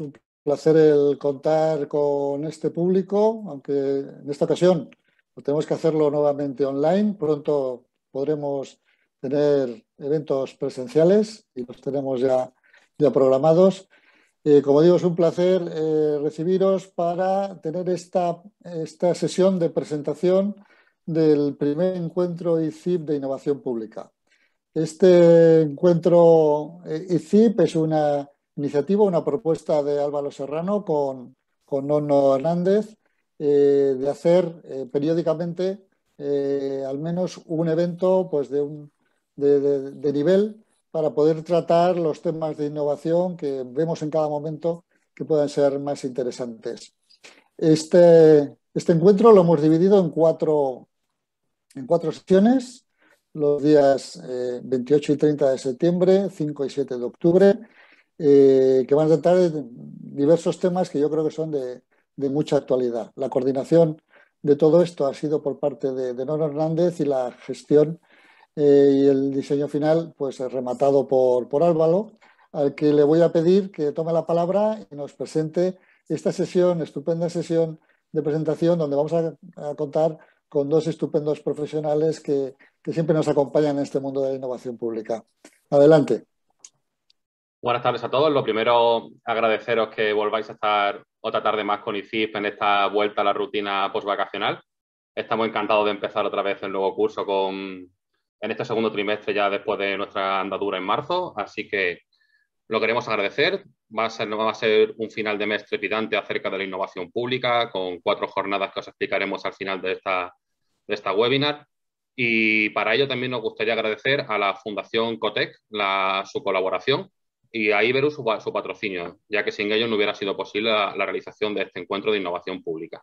un placer el contar con este público, aunque en esta ocasión tenemos que hacerlo nuevamente online. Pronto podremos tener eventos presenciales y los tenemos ya, ya programados. Eh, como digo, es un placer eh, recibiros para tener esta, esta sesión de presentación del primer encuentro ICIP de innovación pública. Este encuentro eh, ICIP es una iniciativa, una propuesta de Álvaro Serrano con, con Hernández eh, de hacer eh, periódicamente eh, al menos un evento pues, de, nivel para poder tratar los temas de innovación que vemos en cada momento que puedan ser más interesantes. Este, este encuentro lo hemos dividido en cuatro, en cuatro sesiones, los días 28 y 30 de septiembre, 5 y 7 de octubre, eh, que van a tratar diversos temas que yo creo que son de, mucha actualidad. La coordinación de todo esto ha sido por parte de, Nora Hernández y la gestión eh, y el diseño final, pues rematado por, por Álvaro, al que le voy a pedir que tome la palabra y nos presente esta sesión, estupenda sesión de presentación, donde vamos a, contar con dos estupendos profesionales que, siempre nos acompañan en este mundo de la innovación pública. Adelante. Buenas tardes a todos. Lo primero, agradeceros que volváis a estar otra tarde más con ICIP en esta vuelta a la rutina postvacacional. Estamos encantados de empezar otra vez el nuevo curso con, en este segundo trimestre ya después de nuestra andadura en marzo, así que lo queremos agradecer. Va a ser, va a ser un final de mes trepidante acerca de la innovación pública, con cuatro jornadas que os explicaremos al final de esta, esta webinar. Y para ello también nos gustaría agradecer a la Fundación COTEC la, su colaboración y ahí Iberus su, patrocinio, ya que sin ellos no hubiera sido posible la, realización de este encuentro de innovación pública.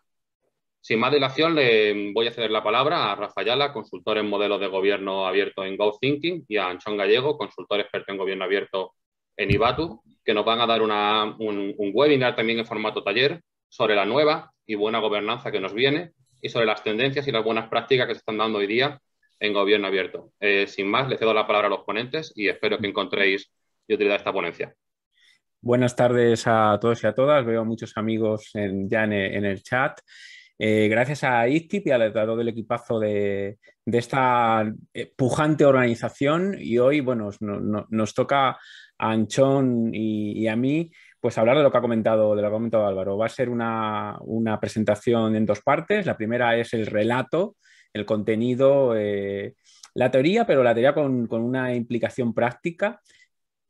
Sin más dilación, le voy a ceder la palabra a Rafa Yala, consultor en modelos de gobierno abierto en GoThinking, y a Anchón Gallego, consultor experto en gobierno abierto en Ibatu, que nos van a dar un, webinar también en formato taller sobre la nueva y buena gobernanza que nos viene y sobre las tendencias y las buenas prácticas que se están dando hoy día en gobierno abierto. Eh, sin más, le cedo la palabra a los ponentes y espero que encontréis y utilidad de esta ponencia. Buenas tardes a todos y a todas. Veo muchos amigos ya en, el chat. Eh, gracias a ICTIP y al todo del equipazo de, de, esta eh, pujante organización y hoy bueno, nos toca a Anchón y, a mí pues hablar de lo que ha comentado, de lo comentado Álvaro. Va a ser una, presentación en dos partes. La primera es el relato, el contenido, eh, la teoría, pero la teoría con, con una implicación práctica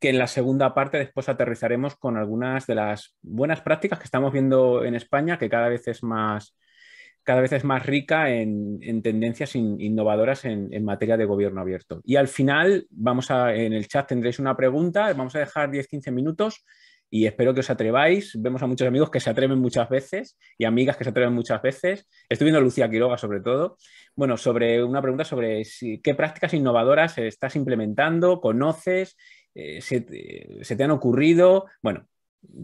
que en la segunda parte después aterrizaremos con algunas de las buenas prácticas que estamos viendo en España, que cada vez es más, cada vez es más rica en, tendencias innovadoras en, materia de gobierno abierto. Y al final, vamos en el chat tendréis una pregunta, vamos a dejar 10-15 minutos y espero que os atreváis. Vemos a muchos amigos que se atreven muchas veces y amigas que se atreven muchas veces. Estoy viendo a Lucía Quiroga sobre todo. Bueno, sobre una pregunta sobre qué prácticas innovadoras estás implementando, conoces eh, se, te, han ocurrido, bueno,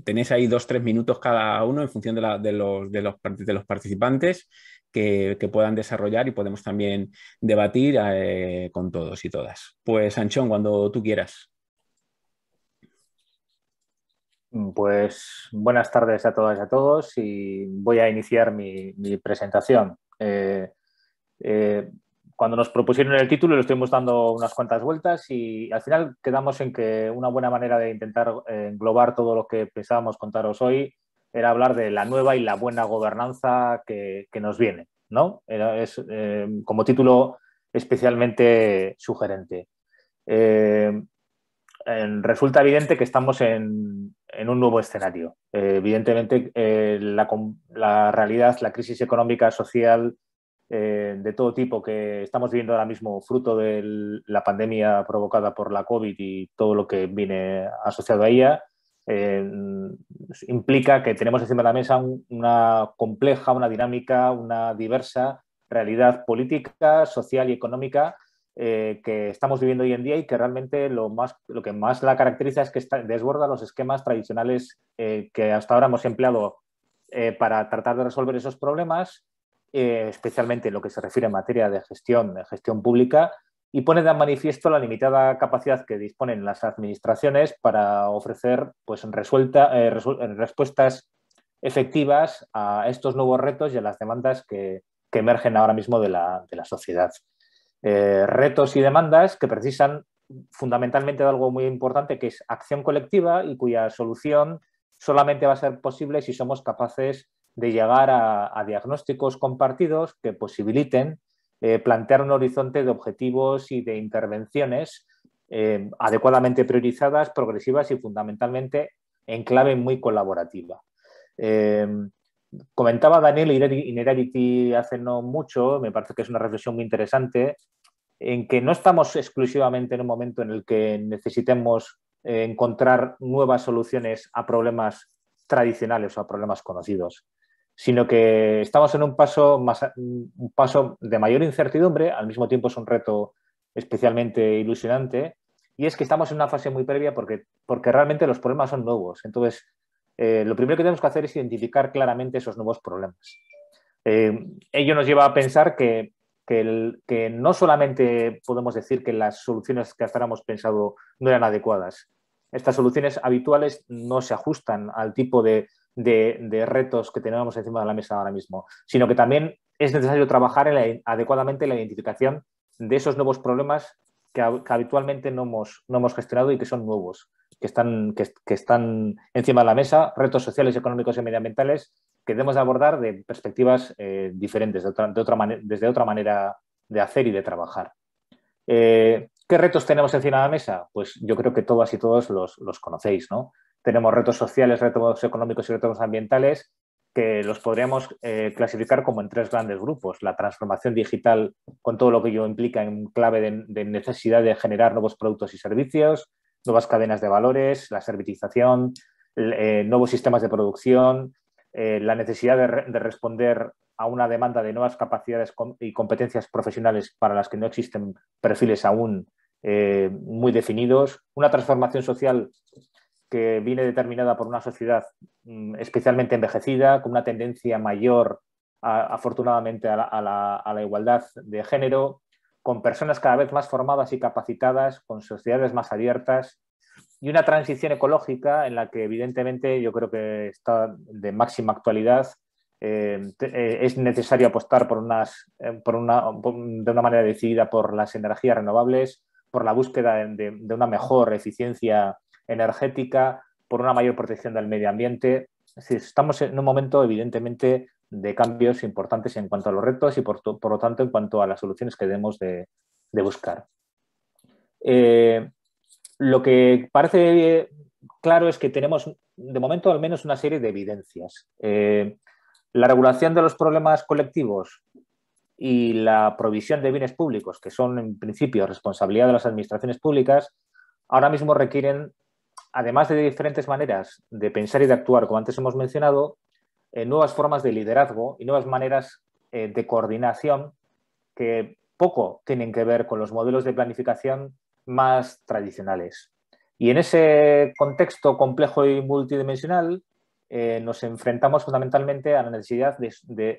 tenéis ahí dos, tres minutos cada uno en función de, los, de, los, de los, participantes que, puedan desarrollar y podemos también debatir eh, con todos y todas. Pues, Anchón, cuando tú quieras. Pues buenas tardes a todas y a todos y voy a iniciar mi, presentación. Eh, cuando nos propusieron el título, lo estuvimos dando unas cuantas vueltas y al final quedamos en que una buena manera de intentar eh, englobar todo lo que pensábamos contaros hoy era hablar de la nueva y la buena gobernanza que, nos viene, ¿no? es eh, como título especialmente sugerente. Eh, resulta evidente que estamos en, un nuevo escenario. evidentemente, la, la realidad, la crisis económica, social, eh, de todo tipo que estamos viviendo ahora mismo, fruto de la pandemia provocada por la COVID y todo lo que viene asociado a ella, eh, implica que tenemos encima de la mesa una compleja, una dinámica, una diversa realidad política, social y económica eh, que estamos viviendo hoy en día y que realmente lo, que más la caracteriza es que desborda los esquemas tradicionales que hasta ahora hemos empleado para tratar de resolver esos problemas eh, especialmente en lo que se refiere en materia de gestión, de gestión pública, y pone de manifiesto la limitada capacidad que disponen las administraciones para ofrecer pues, resuelta, eh, respuestas efectivas a estos nuevos retos y a las demandas que, emergen ahora mismo de la, sociedad. Eh, retos y demandas que precisan fundamentalmente de algo muy importante, que es acción colectiva y cuya solución solamente va a ser posible si somos capaces de llegar a, diagnósticos compartidos que posibiliten eh, plantear un horizonte de objetivos y de intervenciones eh, adecuadamente priorizadas, progresivas y fundamentalmente en clave muy colaborativa. Eh, comentaba Daniel Inerarity hace no mucho, me parece que es una reflexión muy interesante, en que no estamos exclusivamente en un momento en el que necesitemos encontrar nuevas soluciones a problemas tradicionales o a problemas conocidos sino que estamos en un paso, más, un paso de mayor incertidumbre, al mismo tiempo es un reto especialmente ilusionante, y es que estamos en una fase muy previa porque, porque realmente los problemas son nuevos. Entonces, eh, lo primero que tenemos que hacer es identificar claramente esos nuevos problemas. Eh, ello nos lleva a pensar que, que, no solamente podemos decir que las soluciones que hasta ahora hemos pensado no eran adecuadas. Estas soluciones habituales no se ajustan al tipo de de, retos que tenemos encima de la mesa ahora mismo, sino que también es necesario trabajar en adecuadamente en la identificación de esos nuevos problemas que, habitualmente no hemos, gestionado y que son nuevos, que están, que, están encima de la mesa, retos sociales, económicos y medioambientales que debemos de abordar de perspectivas eh, diferentes, de otra, desde otra manera de hacer y de trabajar. Eh, ¿Qué retos tenemos encima de la mesa? Pues yo creo que todas y todos los, los conocéis, ¿no? tenemos retos sociales, retos económicos y retos ambientales que los podríamos eh, clasificar como en tres grandes grupos. La transformación digital, con todo lo que ello implica en clave de, necesidad de generar nuevos productos y servicios, nuevas cadenas de valores, la servitización, eh, nuevos sistemas de producción, eh, la necesidad de, responder a una demanda de nuevas capacidades y competencias profesionales para las que no existen perfiles aún muy definidos, una transformación social que viene determinada por una sociedad mm, especialmente envejecida, con una tendencia mayor, afortunadamente, a la, igualdad de género, con personas cada vez más formadas y capacitadas, con sociedades más abiertas y una transición ecológica en la que, evidentemente, yo creo que está de máxima actualidad. Eh, eh, es necesario apostar por unas, eh, una, de una manera decidida por las energías renovables, por la búsqueda de una mejor eficiencia energética, por una mayor protección del medio ambiente. estamos en un momento evidentemente de cambios importantes en cuanto a los retos y por, lo tanto en cuanto a las soluciones que debemos de, buscar. Eh, lo que parece claro es que tenemos de momento al menos una serie de evidencias. Eh, la regulación de los problemas colectivos y la provisión de bienes públicos, que son en principio responsabilidad de las administraciones públicas, ahora mismo requieren además de diferentes maneras de pensar y de actuar, como antes hemos mencionado, eh, nuevas formas de liderazgo y nuevas maneras eh, de coordinación que poco tienen que ver con los modelos de planificación más tradicionales. Y en ese contexto complejo y multidimensional eh, nos enfrentamos fundamentalmente a la necesidad de,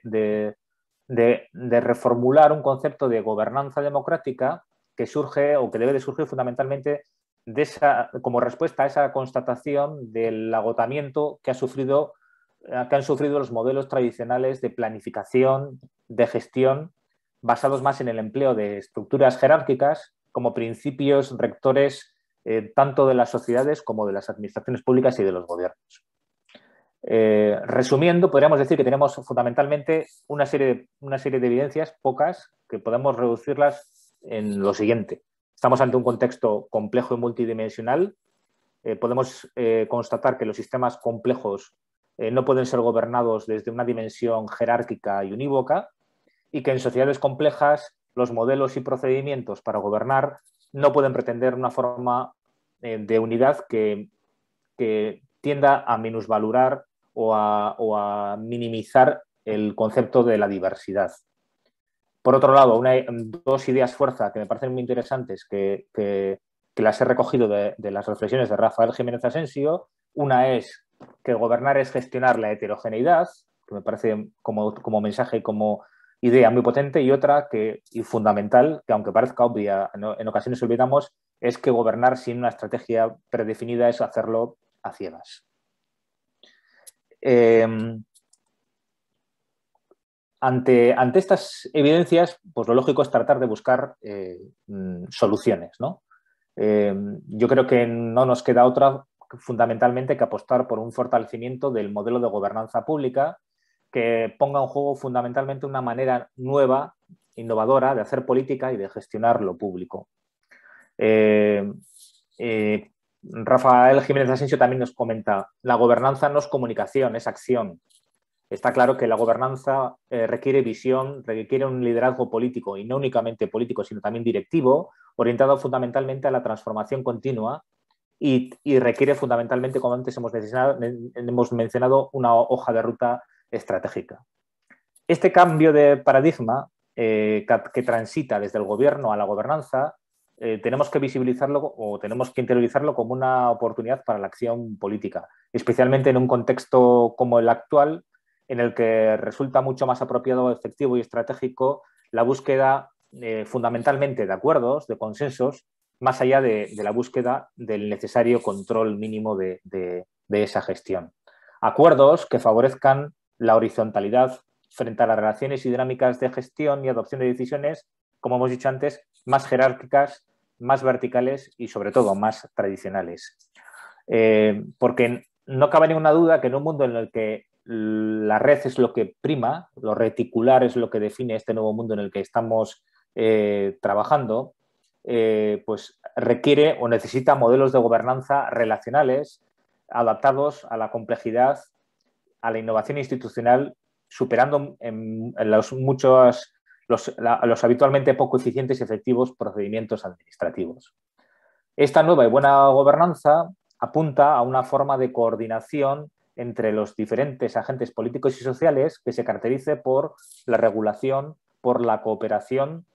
de, reformular un concepto de gobernanza democrática que surge o que debe de surgir fundamentalmente como respuesta a esa constatación del agotamiento que, ha sufrido, eh, que han sufrido los modelos tradicionales de planificación, de gestión, basados más en el empleo de estructuras jerárquicas como principios rectores eh, tanto de las sociedades como de las administraciones públicas y de los gobiernos. Eh, resumiendo, podríamos decir que tenemos fundamentalmente una serie, de, una serie de evidencias, pocas, que podemos reducirlas en lo siguiente. Estamos ante un contexto complejo y multidimensional. Eh, podemos eh, constatar que los sistemas complejos eh, no pueden ser gobernados desde una dimensión jerárquica y unívoca y que en sociedades complejas los modelos y procedimientos para gobernar no pueden pretender una forma de unidad que, tienda a minusvalorar o a minimizar el concepto de la diversidad. Por otro lado, dos ideas fuerza que me parecen muy interesantes, que, las he recogido de, las reflexiones de Rafael Jiménez Asensio. Una es que gobernar es gestionar la heterogeneidad, que me parece como, mensaje y como idea muy potente. Y otra que, y fundamental, que aunque parezca obvia, en ocasiones olvidamos, es que gobernar sin una estrategia predefinida es hacerlo a ciegas. Em, ante, estas evidencias, pues lo lógico es tratar de buscar eh, mm, soluciones. ¿no? Eh, yo creo que no nos queda otra fundamentalmente que apostar por un fortalecimiento del modelo de gobernanza pública que ponga en juego fundamentalmente una manera nueva, innovadora de hacer política y de gestionar lo público. Eh, Rafael Jiménez Asensio también nos comenta, la gobernanza no es comunicación, es acción. Está claro que la gobernanza eh, requiere visión, requiere un liderazgo político, y no únicamente político, sino también directivo, orientado fundamentalmente a la transformación continua y, requiere fundamentalmente, como antes hemos mencionado, una hoja de ruta estratégica. Este cambio de paradigma eh, que transita desde el gobierno a la gobernanza eh, tenemos que visibilizarlo o tenemos que interiorizarlo como una oportunidad para la acción política, especialmente en un contexto como el actual, en el que resulta mucho más apropiado, efectivo y estratégico la búsqueda eh, fundamentalmente de acuerdos, de consensos, más allá de, la búsqueda del necesario control mínimo de, esa gestión. Acuerdos que favorezcan la horizontalidad frente a las relaciones y dinámicas de gestión y adopción de decisiones, como hemos dicho antes, más jerárquicas, más verticales y sobre todo más tradicionales. Eh, porque no cabe ninguna duda que en un mundo en el que la red es lo que prima, lo reticular es lo que define este nuevo mundo en el que estamos eh, trabajando, eh, pues requiere o necesita modelos de gobernanza relacionales adaptados a la complejidad, a la innovación institucional, superando los muchos los habitualmente poco eficientes y efectivos procedimientos administrativos. Esta nueva y buena gobernanza apunta a una forma de coordinación entre los diferentes agentes políticos y sociales que se caracterice por la regulación, por la cooperación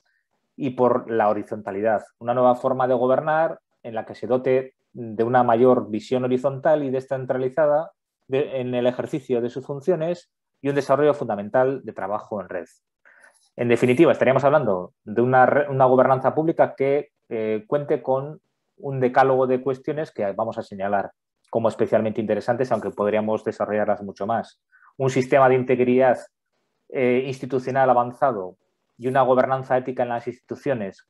y por la horizontalidad. Una nueva forma de gobernar en la que se dote de una mayor visión horizontal y descentralizada en el ejercicio de sus funciones y un desarrollo fundamental de trabajo en red. En definitiva, estaríamos hablando de una, gobernanza pública que eh, cuente con un decálogo de cuestiones que vamos a señalar como especialmente interesantes, aunque podríamos desarrollarlas mucho más. Un sistema de integridad eh, institucional avanzado y una gobernanza ética en las instituciones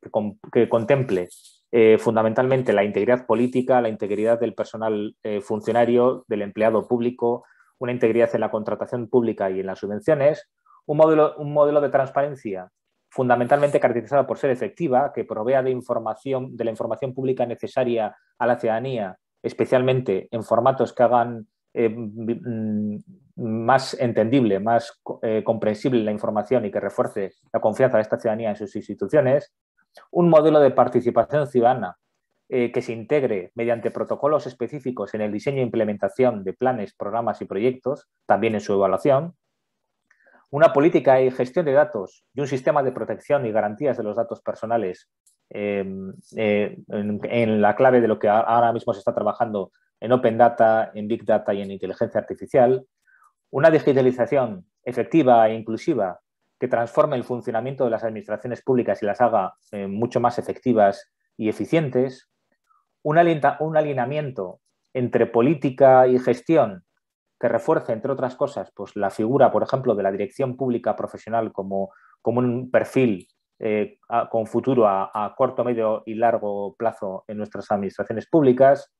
que, contemple eh, fundamentalmente la integridad política, la integridad del personal eh, funcionario, del empleado público, una integridad en la contratación pública y en las subvenciones, un modelo, un modelo de transparencia fundamentalmente caracterizado por ser efectiva, que provea de información, de la información pública necesaria a la ciudadanía especialmente en formatos que hagan eh, mm, más entendible, más eh, comprensible la información y que refuerce la confianza de esta ciudadanía en sus instituciones, un modelo de participación ciudadana eh, que se integre mediante protocolos específicos en el diseño e implementación de planes, programas y proyectos, también en su evaluación, una política y gestión de datos y un sistema de protección y garantías de los datos personales Em, eh, en, la clave de lo que ahora mismo se está trabajando en Open Data, en Big Data y en inteligencia artificial, una digitalización efectiva e inclusiva que transforme el funcionamiento de las administraciones públicas y las haga eh, mucho más efectivas y eficientes, un, alineamiento entre política y gestión que refuerce, entre otras cosas, pues, la figura, por ejemplo, de la dirección pública profesional como, como un perfil eh, con futuro a, corto, medio y largo plazo en nuestras administraciones públicas,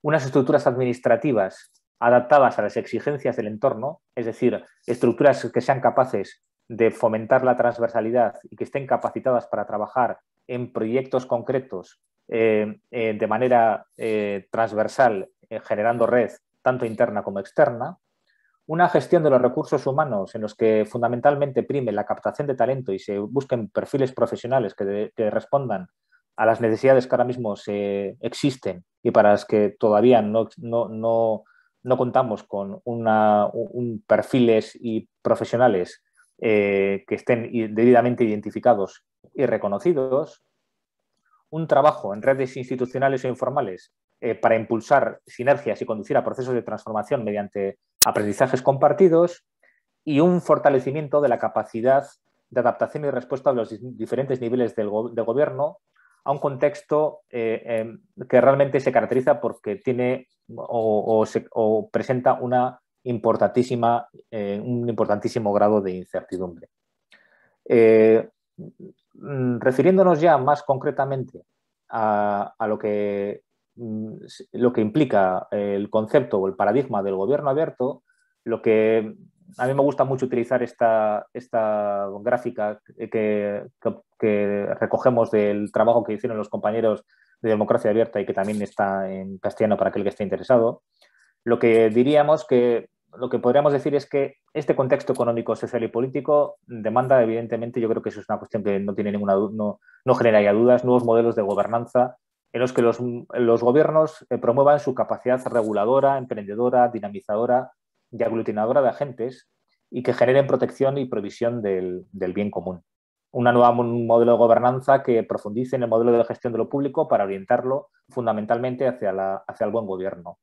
unas estructuras administrativas adaptadas a las exigencias del entorno, es decir, estructuras que sean capaces de fomentar la transversalidad y que estén capacitadas para trabajar en proyectos concretos eh, eh, de manera transversal, generando red tanto interna como externa, una gestión de los recursos humanos en los que fundamentalmente prime la captación de talento y se busquen perfiles profesionales que, respondan a las necesidades que ahora mismo existen y para las que todavía no, no, no, no contamos con un perfiles y profesionales eh, que estén debidamente identificados y reconocidos, un trabajo en redes institucionales o e informales eh, para impulsar sinergias y conducir a procesos de transformación mediante aprendizajes compartidos y un fortalecimiento de la capacidad de adaptación y respuesta a los diferentes niveles del de gobierno a un contexto eh, em, que realmente se caracteriza porque tiene o, presenta una importantísima, eh, un importantísimo grado de incertidumbre. Mm, refiriéndonos ya más concretamente a, lo que Mm, lo que implica eh, el concepto o el paradigma del gobierno abierto, lo que a mí me gusta mucho utilizar esta, esta gráfica que, que, recogemos del trabajo que hicieron los compañeros de Democracia Abierta y que también está en castellano para aquel que esté interesado. Lo que diríamos que lo que podríamos decir es que este contexto económico, social y político demanda, evidentemente, yo creo que eso es una cuestión que no tiene ninguna no, no generaría dudas, nuevos modelos de gobernanza en los que los, gobiernos eh, promuevan su capacidad reguladora, emprendedora, dinamizadora y aglutinadora de agentes y que generen protección y provisión del, bien común. Una nueva, modelo de gobernanza que profundice en el modelo de gestión de lo público para orientarlo fundamentalmente hacia el buen gobierno,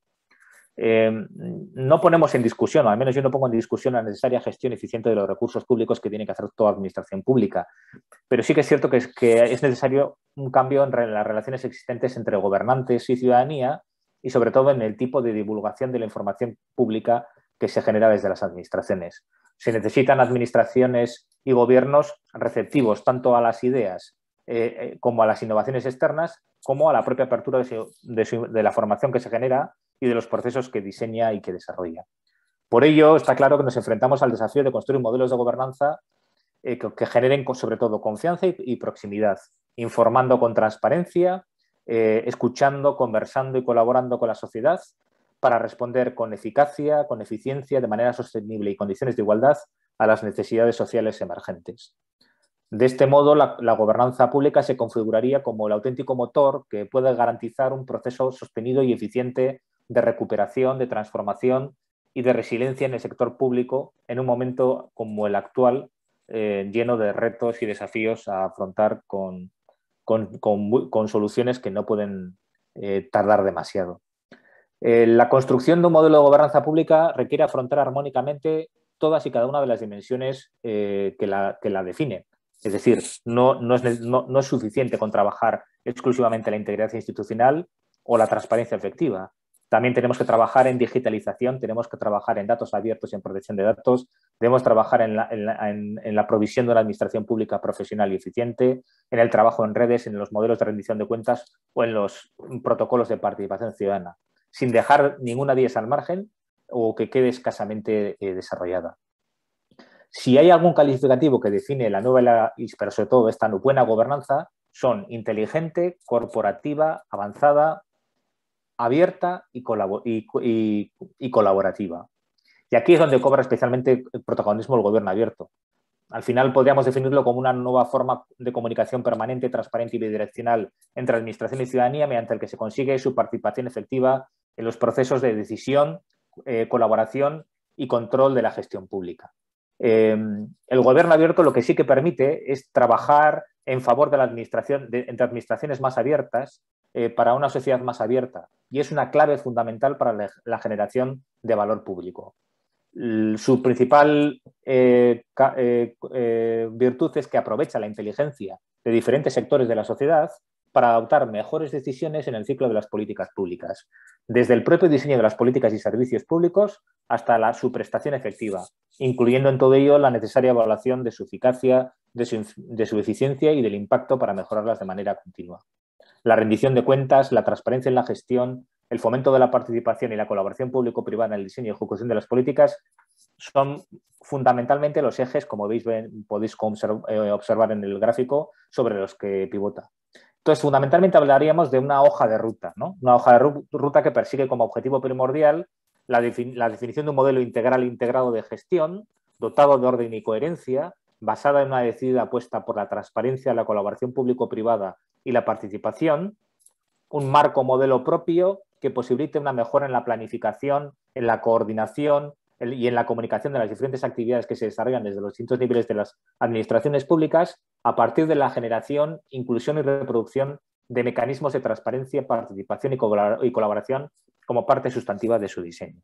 eh, no ponemos en discusión, al menos yo no pongo en discusión la necesaria gestión eficiente de los recursos públicos que tiene que hacer toda administración pública, pero sí que es cierto que es, necesario un cambio en las relaciones existentes entre gobernantes y ciudadanía y sobre todo en el tipo de divulgación de la información pública que se genera desde las administraciones. Se necesitan administraciones y gobiernos receptivos tanto a las ideas eh, eh, como a las innovaciones externas, como a la propia apertura de la formación que se genera y de los procesos que diseña y que desarrolla. Por ello, está claro que nos enfrentamos al desafío de construir modelos de gobernanza eh, que, generen sobre todo confianza y, proximidad, informando con transparencia, eh, escuchando, conversando y colaborando con la sociedad para responder con eficacia, con eficiencia, de manera sostenible y condiciones de igualdad a las necesidades sociales emergentes. De este modo, la, la, gobernanza pública se configuraría como el auténtico motor que puede garantizar un proceso sostenido y eficiente de recuperación, de transformación y de resiliencia en el sector público en un momento como el actual, eh, lleno de retos y desafíos a afrontar con, soluciones que no pueden eh, tardar demasiado. Eh, la construcción de un modelo de gobernanza pública requiere afrontar armónicamente todas y cada una de las dimensiones que la, definen. Es decir, no, es, no es suficiente con trabajar exclusivamente la integridad institucional o la transparencia efectiva. También tenemos que trabajar en digitalización, tenemos que trabajar en datos abiertos y en protección de datos, debemos trabajar en la, provisión de una administración pública profesional y eficiente, en el trabajo en redes, en los modelos de rendición de cuentas o en los protocolos de participación ciudadana, sin dejar ninguna de al margen o que quede escasamente eh, desarrollada. Si hay algún calificativo que define la nueva, pero sobre todo esta buena gobernanza, son inteligente, corporativa, avanzada, abierta y, colaborativa. Y aquí es donde cobra especialmente el protagonismo el gobierno abierto. Al final podríamos definirlo como una nueva forma de comunicación permanente, transparente y bidireccional entre administración y ciudadanía, mediante el que se consigue su participación efectiva en los procesos de decisión, eh, colaboración y control de la gestión pública. Em, el gobierno abierto lo que sí que permite es trabajar en favor de la administración, entre administraciones más abiertas eh, para una sociedad más abierta y es una clave fundamental para la, generación de valor público. su principal eh, eh, virtud es que aprovecha la inteligencia de diferentes sectores de la sociedad para adoptar mejores decisiones en el ciclo de las políticas públicas, desde el propio diseño de las políticas y servicios públicos hasta la, su prestación efectiva, incluyendo en todo ello la necesaria evaluación de su eficacia, de su eficiencia y del impacto para mejorarlas de manera continua la rendición de cuentas, la transparencia en la gestión, el fomento de la participación y la colaboración público-privada en el diseño y ejecución de las políticas son fundamentalmente los ejes, como veis, podéis eh, observar en el gráfico, sobre los que pivota. Entonces, fundamentalmente hablaríamos de una hoja de ruta, una hoja de ruta que persigue como objetivo primordial la, definición de un modelo integral integrado de gestión, dotado de orden y coherencia, basada en una decidida apuesta por la transparencia, la colaboración público-privada y la participación, un marco modelo propio que posibilite una mejora en la planificación, en la coordinación y en la comunicación de las diferentes actividades que se desarrollan desde los distintos niveles de las administraciones públicas a partir de la generación, inclusión y reproducción de mecanismos de transparencia, participación y colaboración como parte sustantiva de su diseño.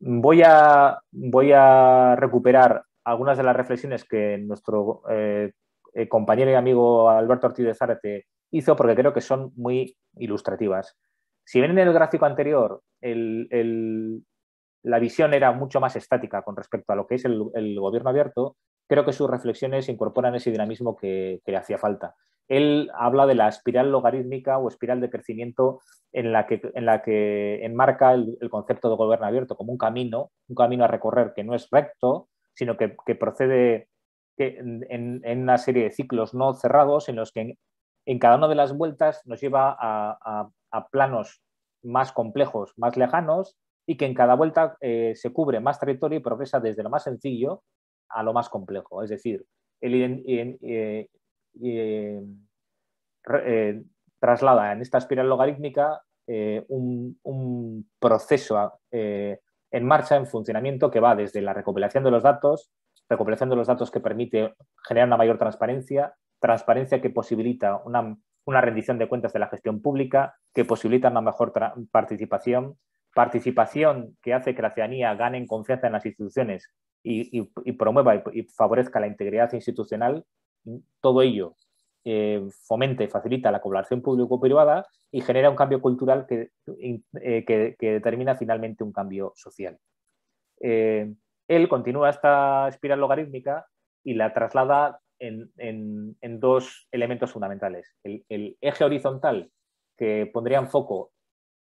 Voy a, voy a recuperar algunas de las reflexiones que nuestro eh, eh, compañero y amigo Alberto Ortiz de Zárate hizo, porque creo que son muy ilustrativas. Si bien en el gráfico anterior, la visión era mucho más estática con respecto a lo que es el, gobierno abierto, creo que sus reflexiones incorporan ese dinamismo que, le hacía falta. Él habla de la espiral logarítmica o espiral de crecimiento en la que, enmarca el, concepto de gobierno abierto como un camino, un camino a recorrer que no es recto, sino que procede que en, una serie de ciclos no cerrados en los que en, cada una de las vueltas nos lleva a, planos más complejos, más lejanos, y que en cada vuelta eh, se cubre más territorio y progresa desde lo más sencillo a lo más complejo. Es decir, el, eh, eh, traslada en esta espiral logarítmica un, proceso en marcha, en funcionamiento, que va desde la recopilación de los datos recuperación de los datos que permite generar una mayor transparencia, transparencia que posibilita una, rendición de cuentas de la gestión pública, que posibilita una mejor participación, participación que hace que la ciudadanía gane confianza en las instituciones y, promueva y, favorezca la integridad institucional, todo ello eh, fomenta y facilita la colaboración público-privada y genera un cambio cultural que, eh, determina finalmente un cambio social. Eh, él continúa esta espiral logarítmica y la traslada en, dos elementos fundamentales. El, eje horizontal que pondría en foco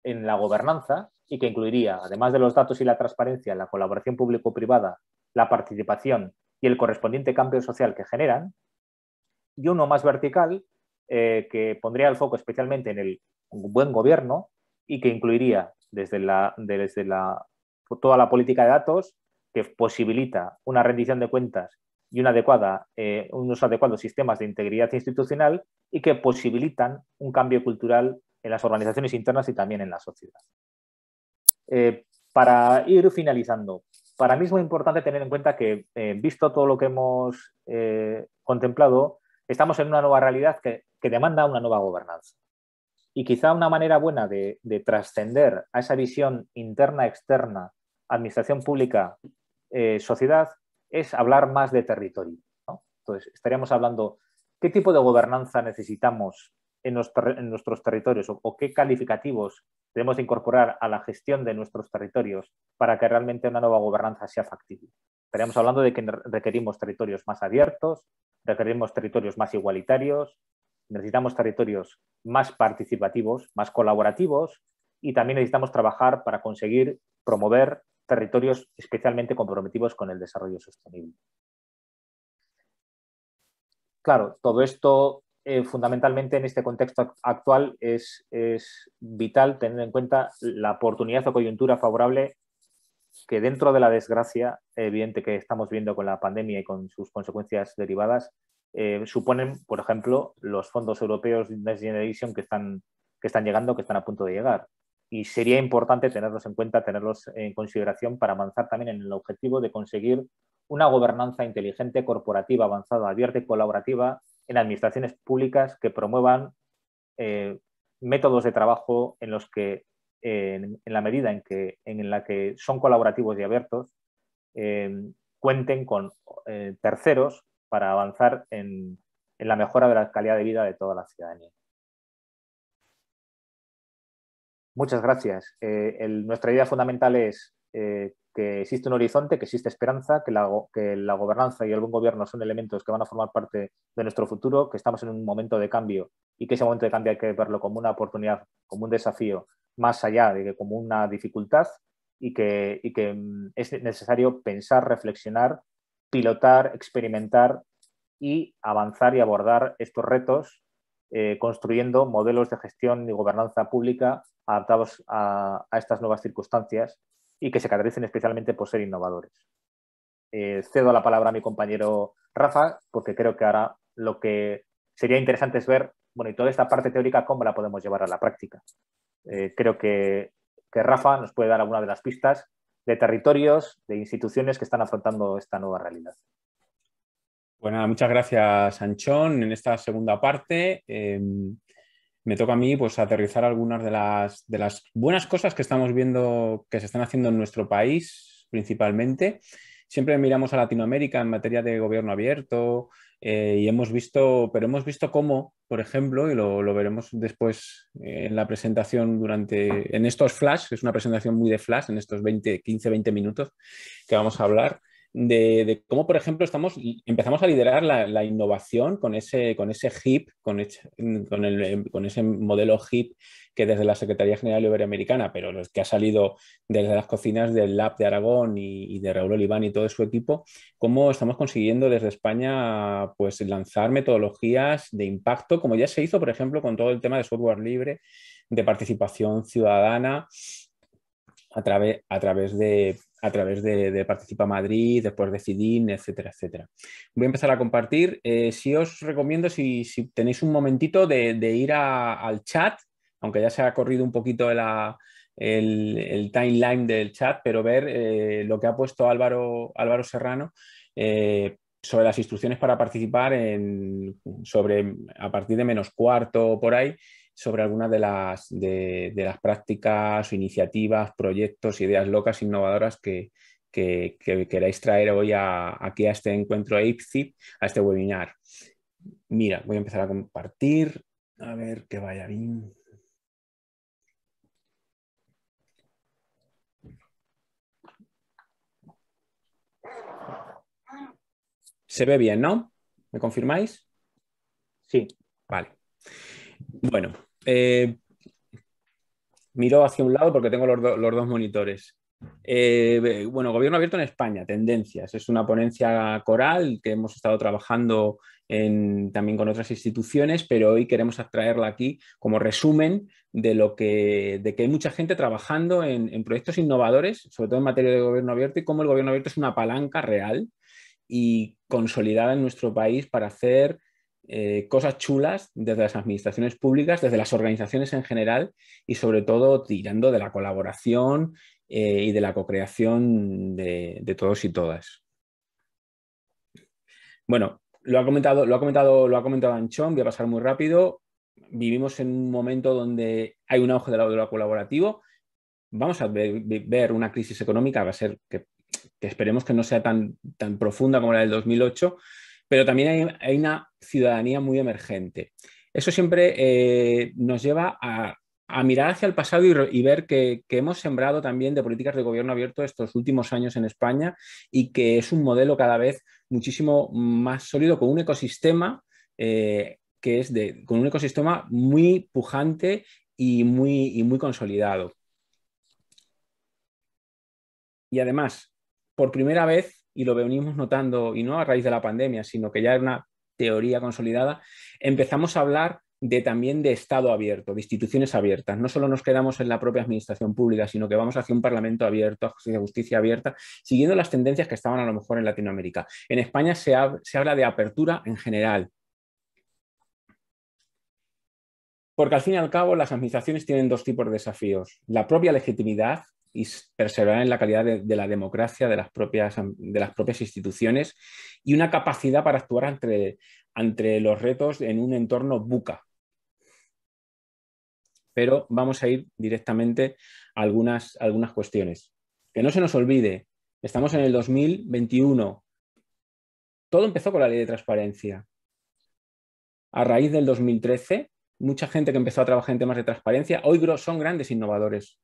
en la gobernanza y que incluiría, además de los datos y la transparencia, la colaboración público-privada, la participación y el correspondiente cambio social que generan, y uno más vertical eh, que pondría el foco especialmente en el buen gobierno y que incluiría desde, desde la, toda la política de datos, que posibilita una rendición de cuentas y una adecuada, eh, unos adecuados sistemas de integridad institucional y que posibilitan un cambio cultural en las organizaciones internas y también en la sociedad. Eh, para ir finalizando, para mí es muy importante tener en cuenta que, eh, visto todo lo que hemos contemplado, estamos en una nueva realidad que, demanda una nueva gobernanza. Y quizá una manera buena de, de trascender a esa visión interna-externa, administración pública eh, sociedad es hablar más de territorio. Entonces, estaríamos hablando qué tipo de gobernanza necesitamos en, nuestros territorios o, o, qué calificativos debemos incorporar a la gestión de nuestros territorios para que realmente una nueva gobernanza sea factible. Estaríamos hablando de que requerimos territorios más abiertos, requerimos territorios más igualitarios, necesitamos territorios más participativos, más colaborativos y también necesitamos trabajar para conseguir promover territorios especialmente comprometidos con el desarrollo sostenible. Claro, todo esto eh, fundamentalmente en este contexto actual es, vital tener en cuenta la oportunidad o coyuntura favorable que dentro de la desgracia evidente que estamos viendo con la pandemia y con sus consecuencias derivadas, eh, suponen, por ejemplo, los fondos europeos de Next Generation que están llegando, que están a punto de llegar y sería importante tenerlos en cuenta, tenerlos en consideración para avanzar también en el objetivo de conseguir una gobernanza inteligente, corporativa, avanzada, abierta y colaborativa en administraciones públicas que promuevan eh, métodos de trabajo en los que, en, la medida en, que, en la que son colaborativos y abiertos, em, cuenten con eh, terceros para avanzar en la mejora de la calidad de vida de toda la ciudadanía. Muchas gracias. Eh, nuestra idea fundamental es eh, que existe un horizonte, que existe esperanza, que la, gobernanza y el buen gobierno son elementos que van a formar parte de nuestro futuro, que estamos en un momento de cambio y que ese momento de cambio hay que verlo como una oportunidad, como un desafío, más allá de que como una dificultad y que mm, es necesario pensar, reflexionar, pilotar, experimentar y avanzar y abordar estos retos eh, construyendo modelos de gestión y gobernanza pública adaptados a, estas nuevas circunstancias y que se caractericen especialmente por ser innovadores. Eh, cedo la palabra a mi compañero Rafa, porque creo que ahora lo que sería interesante es ver, bueno, y toda esta parte teórica, cómo la podemos llevar a la práctica. Eh, creo que, que Rafa nos puede dar alguna de las pistas de territorios, de instituciones que están afrontando esta nueva realidad. Bueno, pues muchas gracias, Sanchón. En esta segunda parte em, me toca a mí pues, aterrizar algunas de las, de las, buenas cosas que estamos viendo que se están haciendo en nuestro país principalmente. Siempre miramos a Latinoamérica en materia de gobierno abierto eh, y hemos visto, pero hemos visto cómo, por ejemplo, y lo, veremos después eh, en la presentación durante, en estos flash, es una presentación muy de flash, en estos 20, 15, 20 minutos que vamos a hablar de, cómo, por ejemplo, estamos, empezamos a liderar la, innovación con ese, con ese HIP, con, ese, em, con, ese modelo HIP que desde la Secretaría General Iberoamericana, pero que ha salido desde las cocinas del Lab de Aragón y, de Raúl Oliván y todo su equipo, cómo estamos consiguiendo desde España pues, lanzar metodologías de impacto, como ya se hizo, por ejemplo, con todo el tema de software libre, de participación ciudadana a través, a través, de, Participa Madrid, después de CIDIN, etcétera, etcétera. Voy a empezar a compartir. Eh, si os recomiendo, si, tenéis un momentito, de, ir al chat, aunque ya se ha corrido un poquito el, timeline del chat, pero ver eh, lo que ha puesto Álvaro, Álvaro Serrano. Eh, sobre las instrucciones para participar en, sobre, a partir de menos cuarto o por ahí, sobre algunas de las, de, las prácticas, iniciativas, proyectos, ideas locas, innovadoras que, que, queráis traer hoy aquí a este encuentro de a este webinar. Mira, voy a empezar a compartir, a ver que vaya bien. Se ve bien, ¿no? ¿Me confirmáis? Sí. Vale. Bueno, eh, miro hacia un lado porque tengo los, dos monitores. Eh, bueno, Gobierno Abierto en España, tendencias. Es una ponencia coral que hemos estado trabajando también con otras instituciones, pero hoy queremos traerla aquí como resumen de lo que, de que hay mucha gente trabajando en, en, proyectos innovadores, sobre todo en materia de gobierno abierto, y cómo el gobierno abierto es una palanca real y consolidada en nuestro país para hacer eh, cosas chulas desde las administraciones públicas, desde las organizaciones en general y sobre todo tirando de la colaboración eh, y de la cocreación de, de todos y todas. Bueno, lo ha comentado, lo ha comentado, lo ha comentado Anchón, voy a pasar muy rápido. Vivimos en un momento donde hay un auge del lo colaborativo. Vamos a ver, una crisis económica, va a ser que, esperemos que no sea tan, tan profunda como la del 2008, pero también hay, una ciudadanía muy emergente. Eso siempre eh, nos lleva a, mirar hacia el pasado y, ver que, hemos sembrado también de políticas de gobierno abierto estos últimos años en España y que es un modelo cada vez muchísimo más sólido con un ecosistema. Eh, que es de, con un ecosistema muy pujante y muy, y muy, consolidado. Y además, por primera vez y lo venimos notando, y no a raíz de la pandemia, sino que ya era una teoría consolidada, empezamos a hablar de también de Estado abierto, de instituciones abiertas. No solo nos quedamos en la propia administración pública, sino que vamos hacia un Parlamento abierto, hacia justicia abierta, siguiendo las tendencias que estaban a lo mejor en Latinoamérica. En España se habla de apertura en general. Porque al fin y al cabo las administraciones tienen dos tipos de desafíos. La propia legitimidad, y perseverar en la calidad de, la democracia, de las, propias, de las, propias, instituciones y una capacidad para actuar ante, los retos en un entorno buca. Pero vamos a ir directamente algunas, a algunas cuestiones. Que no se nos olvide, estamos en el 2021. Todo empezó con la ley de transparencia. A raíz del 2013, mucha gente que empezó a trabajar en temas de transparencia, hoy son grandes innovadores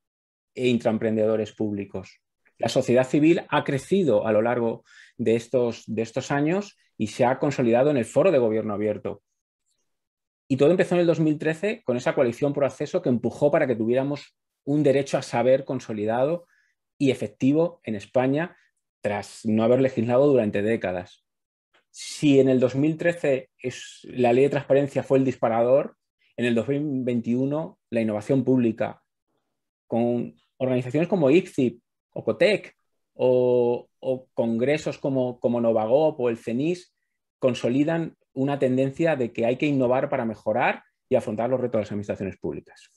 e intraemprendedores públicos. La sociedad civil ha crecido a lo largo de estos, de estos años y se ha consolidado en el foro de gobierno abierto. Y todo empezó en el 2013 con esa coalición por acceso que empujó para que tuviéramos un derecho a saber consolidado y efectivo en España tras no haber legislado durante décadas. Si en el 2013 es, la ley de transparencia fue el disparador, en el 2021 la innovación pública con organizaciones como IPCIP o COTEC o, congresos como, como Novagop o el CENIS consolidan una tendencia de que hay que innovar para mejorar y afrontar los retos de las administraciones públicas.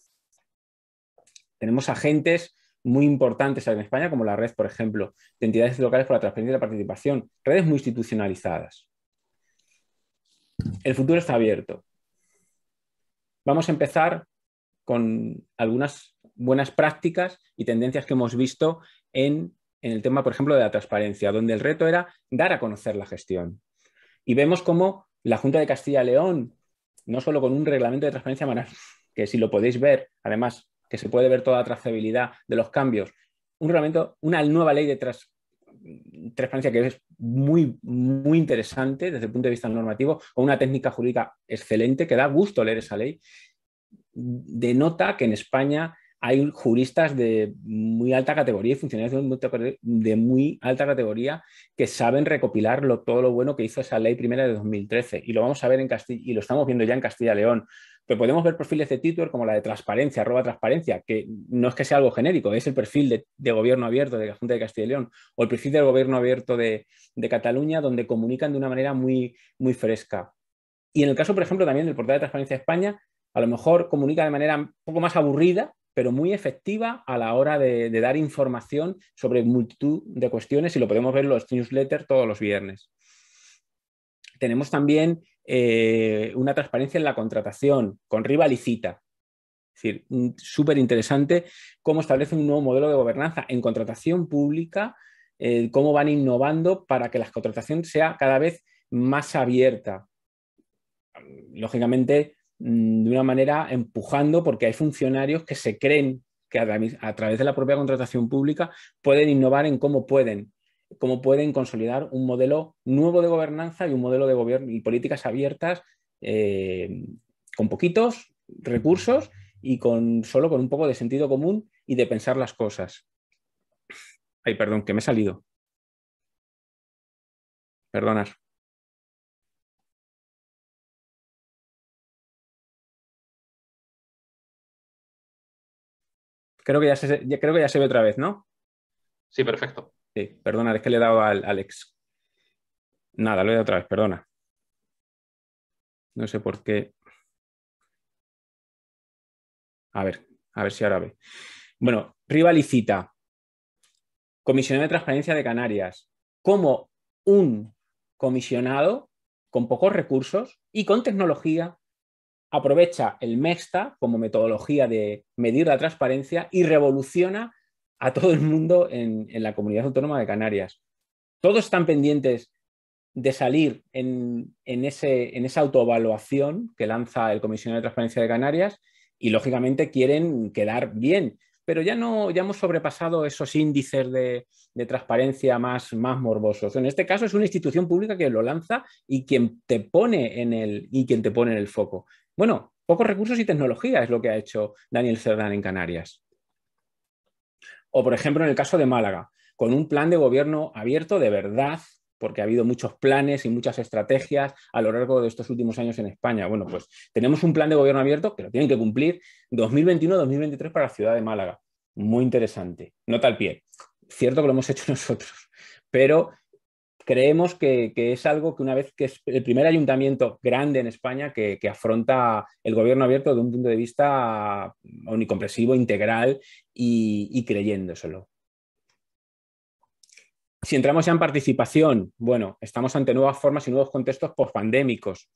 Tenemos agentes muy importantes en España, como la red, por ejemplo, de entidades locales por la transparencia y la participación, redes muy institucionalizadas. El futuro está abierto. Vamos a empezar con algunas buenas prácticas y tendencias que hemos visto en, el tema, por ejemplo, de la transparencia, donde el reto era dar a conocer la gestión. Y vemos cómo la Junta de Castilla León, no solo con un reglamento de transparencia que si lo podéis ver, además que se puede ver toda la trazabilidad de los cambios, un reglamento, una nueva ley de transparencia que es muy, muy interesante desde el punto de vista normativo, con una técnica jurídica excelente que da gusto leer esa ley, denota que en España hay juristas de muy alta categoría y funcionarios de muy alta categoría que saben recopilar todo lo bueno que hizo esa ley primera de 2013 y lo vamos a ver en Castilla y lo estamos viendo ya en Castilla y León. Pero podemos ver perfiles de Twitter como la de transparencia, arroba transparencia, que no es que sea algo genérico, es el perfil de, gobierno abierto de la Junta de Castilla y León o el perfil del gobierno abierto de, de Cataluña, donde comunican de una manera muy, muy fresca. Y en el caso, por ejemplo, también del portal de Transparencia de España, a lo mejor comunica de manera un poco más aburrida, pero muy efectiva a la hora de, dar información sobre multitud de cuestiones y lo podemos ver en los newsletters todos los viernes. Tenemos también eh, una transparencia en la contratación con Rivalicita, es decir, súper interesante cómo establece un nuevo modelo de gobernanza en contratación pública, eh, cómo van innovando para que la contratación sea cada vez más abierta. Lógicamente, Mm, de una manera empujando porque hay funcionarios que se creen que a, través de la propia contratación pública pueden innovar en cómo pueden, cómo pueden consolidar un modelo nuevo de gobernanza y un modelo de gobierno y políticas abiertas eh, con poquitos recursos y con solo con un poco de sentido común y de pensar las cosas. Ay, perdón, que me he salido. Perdonar. Creo que ya se, creo que ya se ve otra vez, ¿no? Sí, perfecto. Sí, perdona, es que le he dado al Alex. Nada, lo he dado otra vez, perdona. No sé por qué. A ver, a ver si ahora ve. Bueno, rivalicita. Comisionado de Transparencia de Canarias. Como un comisionado con pocos recursos y con tecnología aprovecha el MEXTA como metodología de medir la transparencia y revoluciona a todo el mundo en, la comunidad autónoma de Canarias. Todos están pendientes de salir en, esa autoevaluación que lanza el Comisionado de Transparencia de Canarias y lógicamente quieren quedar bien. Pero ya, no, ya hemos sobrepasado esos índices de, transparencia más, más, morbosos. En este caso es una institución pública que lo lanza y quien te pone en el, y quien te pone en el foco. Bueno, pocos recursos y tecnología es lo que ha hecho Daniel Cerdán en Canarias. O, por ejemplo, en el caso de Málaga, con un plan de gobierno abierto de verdad, porque ha habido muchos planes y muchas estrategias a lo largo de estos últimos años en España. Bueno, pues tenemos un plan de gobierno abierto que lo tienen que cumplir 2021-2023 para la ciudad de Málaga. Muy interesante. Nota al pie. Cierto que lo hemos hecho nosotros, pero creemos que, es algo que una vez que es el primer ayuntamiento grande en España que, afronta el gobierno abierto de un punto de vista unicompresivo, integral y, creyéndoselo. Si entramos ya en participación, bueno, estamos ante nuevas formas y nuevos contextos postpandémicos.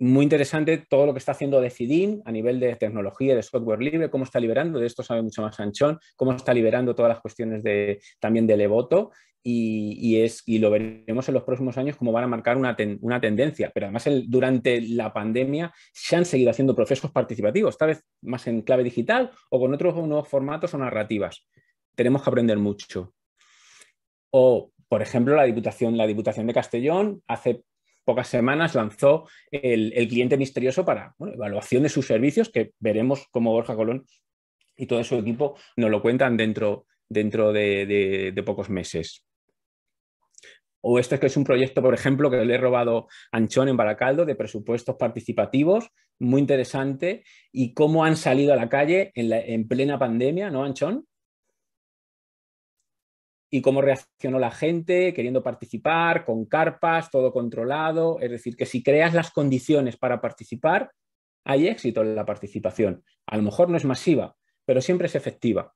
Muy interesante todo lo que está haciendo Decidim a nivel de tecnología, de software libre, cómo está liberando, de esto sabe mucho más Anchón, cómo está liberando todas las cuestiones de, también de Levoto y, es, y lo veremos en los próximos años cómo van a marcar una, tendencia. Pero además durante la pandemia se han seguido haciendo procesos participativos, tal vez más en clave digital o con otros nuevos formatos o narrativas. Tenemos que aprender mucho. O, por ejemplo, la Diputación, la Diputación de Castellón hace pocas semanas lanzó el, cliente misterioso para evaluación de sus servicios, que veremos cómo Borja Colón y todo su equipo nos lo cuentan dentro, dentro de pocos meses. O esto es que es un proyecto, por ejemplo, que le he robado Anchón en Baracaldo de presupuestos participativos, muy interesante, y cómo han salido a la calle en, plena pandemia, ¿no, Anchón? y cómo reaccionó la gente queriendo participar, con carpas, todo controlado. Es decir, que si creas las condiciones para participar, hay éxito en la participación. A lo mejor no es masiva, pero siempre es efectiva.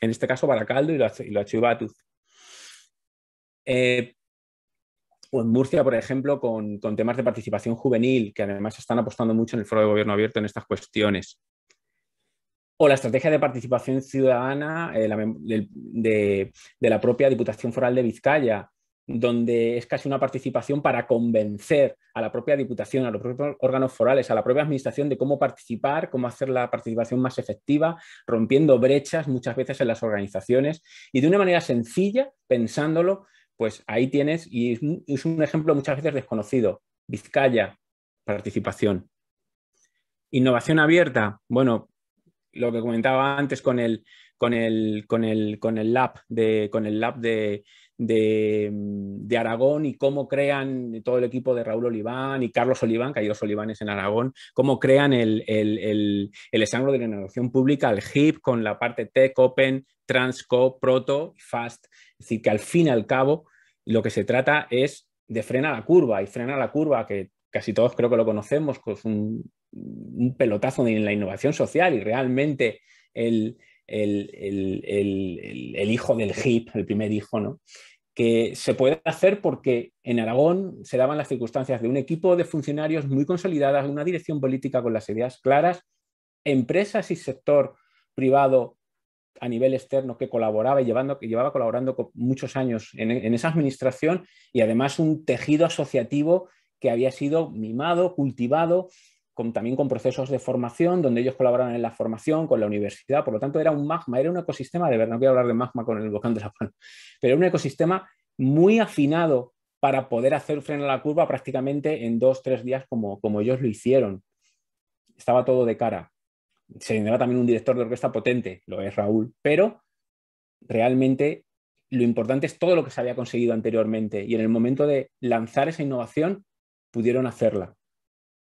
En este caso, Baracaldo y lo ha hecho Ibatuz o en Murcia, por ejemplo, con, temas de participación juvenil, que además están apostando mucho en el Foro de Gobierno Abierto en estas cuestiones. O la estrategia de participación ciudadana eh, de, de, la propia Diputación Foral de Vizcaya, donde es casi una participación para convencer a la propia Diputación, a los propios órganos forales, a la propia Administración de cómo participar, cómo hacer la participación más efectiva, rompiendo brechas muchas veces en las organizaciones y de una manera sencilla, pensándolo pues ahí tienes, y es un ejemplo muchas veces desconocido, Vizcaya, participación. Innovación abierta, bueno, lo que comentaba antes con el, con el, lab, de, con el lab de, Aragón y cómo crean todo el equipo de Raúl Oliván y Carlos Oliván, que hay dos Olivanes en Aragón, cómo crean el, el, el de la innovación pública, el HIP, con la parte Tech, Open, Transco, Proto, Fast. Es decir, que al fin y al cabo lo que se trata es de frenar la curva y frenar la curva que casi todos creo que lo conocemos, pues un, un pelotazo en la innovación social y realmente el, hijo del HIP, el primer hijo, ¿no? que se puede hacer porque en Aragón se daban las circunstancias de un equipo de funcionarios muy consolidadas, una dirección política con las ideas claras, empresas y sector privado a nivel externo que colaboraba y llevaba colaborando muchos años en, esa administración y además un tejido asociativo que había sido mimado, cultivado, también con procesos de formación, donde ellos colaboraban en la formación, con la universidad, por lo tanto era un magma, era un ecosistema, de verdad no quiero hablar de magma con el volcán de la pero era un ecosistema muy afinado para poder hacer freno a la curva prácticamente en dos, tres días como, como ellos lo hicieron. Estaba todo de cara se tendrá también un director de orquesta potente, lo es Raúl, pero realmente lo importante es todo lo que se había conseguido anteriormente y en el momento de lanzar esa innovación pudieron hacerla.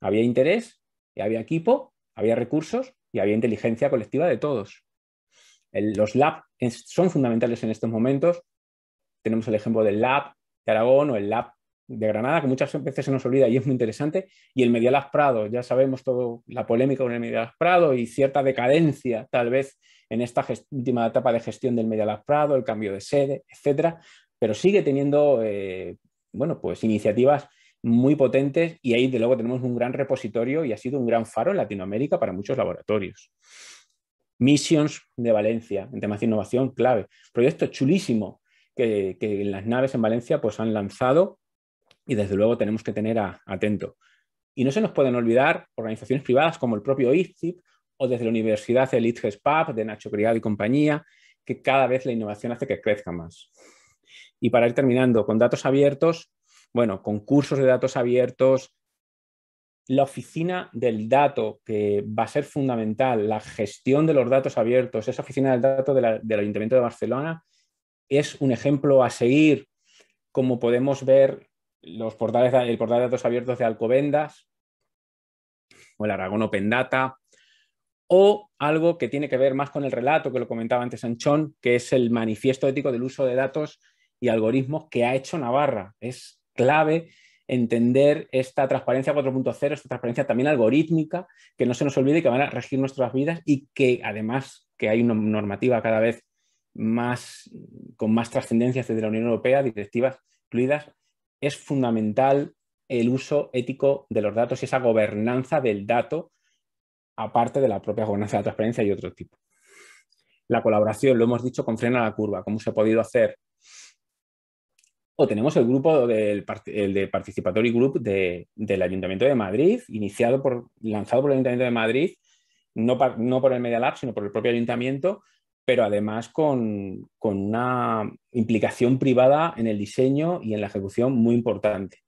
Había interés, y había equipo, había recursos y había inteligencia colectiva de todos. los lab son fundamentales en estos momentos. Tenemos el ejemplo del lab de Aragón o el lab de Granada, que muchas veces se nos olvida y es muy interesante, y el Medialas Prado. Ya sabemos toda la polémica con el Medialas Prado y cierta decadencia, tal vez, en esta última etapa de gestión del Medialas Prado, el cambio de sede, etcétera, pero sigue teniendo eh, bueno, pues iniciativas muy potentes y ahí, de luego, tenemos un gran repositorio y ha sido un gran faro en Latinoamérica para muchos laboratorios. Missions de Valencia, en temas de innovación clave. Proyecto chulísimo que, que las naves en Valencia pues, han lanzado y desde luego tenemos que tener atento. Y no se nos pueden olvidar organizaciones privadas como el propio ISTIP o desde la universidad del ITGESPAP de Nacho Criado y compañía, que cada vez la innovación hace que crezca más. Y para ir terminando, con datos abiertos, bueno, con cursos de datos abiertos, la oficina del dato, que va a ser fundamental, la gestión de los datos abiertos, esa oficina del dato del Ayuntamiento de Barcelona, es un ejemplo a seguir, como podemos ver los portales, el portal de datos abiertos de Alcobendas o el Aragón Open Data o algo que tiene que ver más con el relato que lo comentaba antes Sanchón, que es el manifiesto ético del uso de datos y algoritmos que ha hecho Navarra. Es clave entender esta transparencia 4.0, esta transparencia también algorítmica, que no se nos olvide que van a regir nuestras vidas y que además que hay una normativa cada vez más con más trascendencia desde la Unión Europea, directivas incluidas, es fundamental el uso ético de los datos y esa gobernanza del dato, aparte de la propia gobernanza de la transparencia y otro tipo. La colaboración, lo hemos dicho, con freno a la curva, cómo se ha podido hacer. O tenemos el grupo del de Participatory Group del Ayuntamiento de Madrid, iniciado por, lanzado por el Ayuntamiento de Madrid, no, no por el Media Lab, sino por el propio Ayuntamiento, pero además con, una implicación privada en el diseño y en la ejecución muy importante.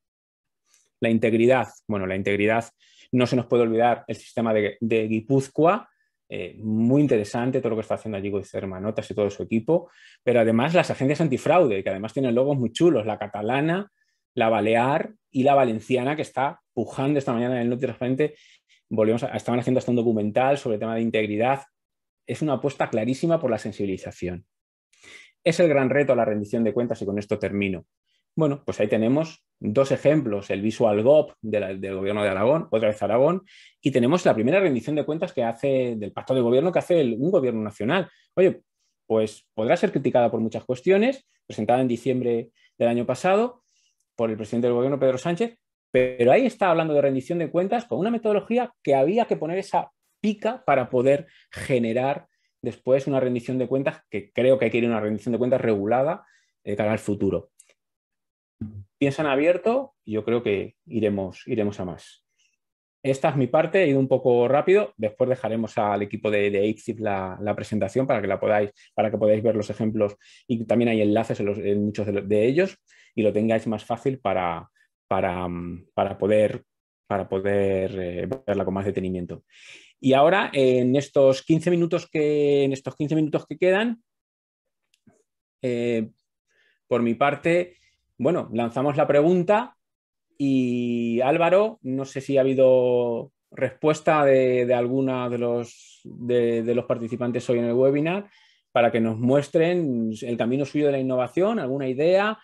La integridad, bueno, la integridad no se nos puede olvidar el sistema de, Guipúzcoa, eh, muy interesante todo lo que está haciendo allí Goizer Manotas y todo su equipo, pero además las agencias antifraude, que además tienen logos muy chulos, la catalana, la balear y la valenciana, que está pujando esta mañana en el noticiero Transparente. Volvemos a, estaban haciendo hasta un documental sobre el tema de integridad es una apuesta clarísima por la sensibilización. Es el gran reto a la rendición de cuentas y con esto termino. Bueno, pues ahí tenemos dos ejemplos, el Visual GOP del gobierno de Aragón, otra vez Aragón, y tenemos la primera rendición de cuentas que hace del pacto de gobierno que hace un gobierno nacional. Oye, pues podrá ser criticada por muchas cuestiones, presentada en diciembre del año pasado por el presidente del gobierno Pedro Sánchez, pero ahí está hablando de rendición de cuentas con una metodología que había que poner esa pica para poder generar después una rendición de cuentas, que creo que hay que ir a una rendición de cuentas regulada de cara al futuro. Piensan abierto, yo creo que iremos, iremos a más. Esta es mi parte, he ido un poco rápido. Después dejaremos al equipo de, de la, presentación para que la podáis, para que podáis ver los ejemplos y también hay enlaces en, muchos de, ellos y lo tengáis más fácil para, para, mm, poder, para poder eh, verla con más detenimiento. Y ahora, en estos 15 minutos que, en estos minutos que quedan, eh, por mi parte, bueno, lanzamos la pregunta y Álvaro, no sé si ha habido respuesta de, alguno alguna de los, de, los participantes hoy en el webinar para que nos muestren el camino suyo de la innovación, alguna idea,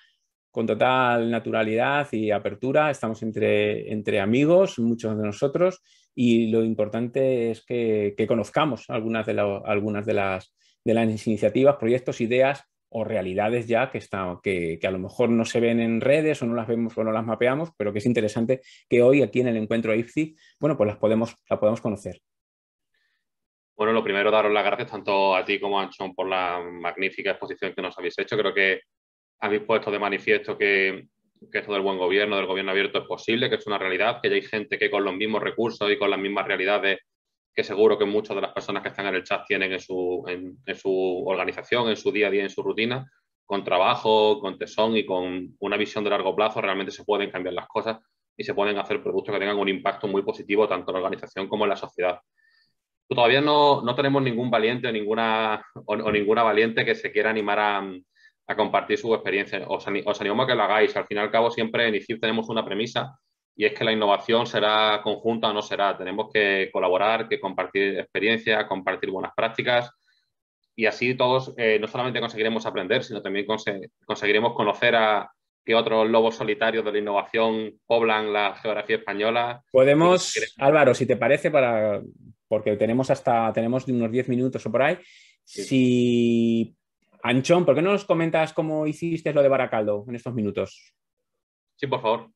con total naturalidad y apertura. Estamos entre, entre amigos, muchos de nosotros, y lo importante es que, conozcamos algunas, de, las, de las iniciativas, proyectos, ideas o realidades ya que, están que, a lo mejor no se ven en redes o no las vemos o no las mapeamos, pero que es interesante que hoy aquí en el encuentro IFCI, bueno, pues las podemos, las podemos conocer. Bueno, lo primero, daros las gracias tanto a ti como a Anchón por la magnífica exposición que nos habéis hecho. Creo que habéis puesto de manifiesto que que eso del buen gobierno, del gobierno abierto es posible, que es una realidad, que ya hay gente que con los mismos recursos y con las mismas realidades que seguro que muchas de las personas que están en el chat tienen en su, organización, en su día a día, en su rutina, con trabajo, con tesón y con una visión de largo plazo, realmente se pueden cambiar las cosas y se pueden hacer productos que tengan un impacto muy positivo tanto en la organización como en la sociedad. Todavía no, tenemos ningún valiente ninguna, o ninguna valiente que se quiera animar a, a compartir su experiencia Os, os, animo a que lo hagáis. Al fin y al cabo, siempre en tenemos una premisa y es que la innovación será conjunta o no será. Tenemos que colaborar, que compartir experiencia compartir buenas prácticas y así todos eh, no solamente conseguiremos aprender, sino también conseguiremos conocer a, qué otros lobos solitarios de la innovación poblan la geografía española. Podemos, Álvaro, si te parece, para porque tenemos hasta tenemos unos 10 minutos o por ahí, si Anchón, ¿por qué no nos comentas cómo hiciste lo de Baracaldo en estos minutos? Sí, por favor.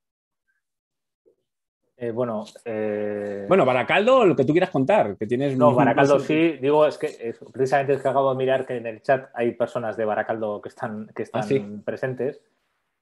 Eh, bueno, eh, bueno, Baracaldo, lo que tú quieras contar, que tienes. No, Baracaldo sí, digo, es que precisamente es que acabo de mirar que en el chat hay personas de Baracaldo que están, que ah, están presentes.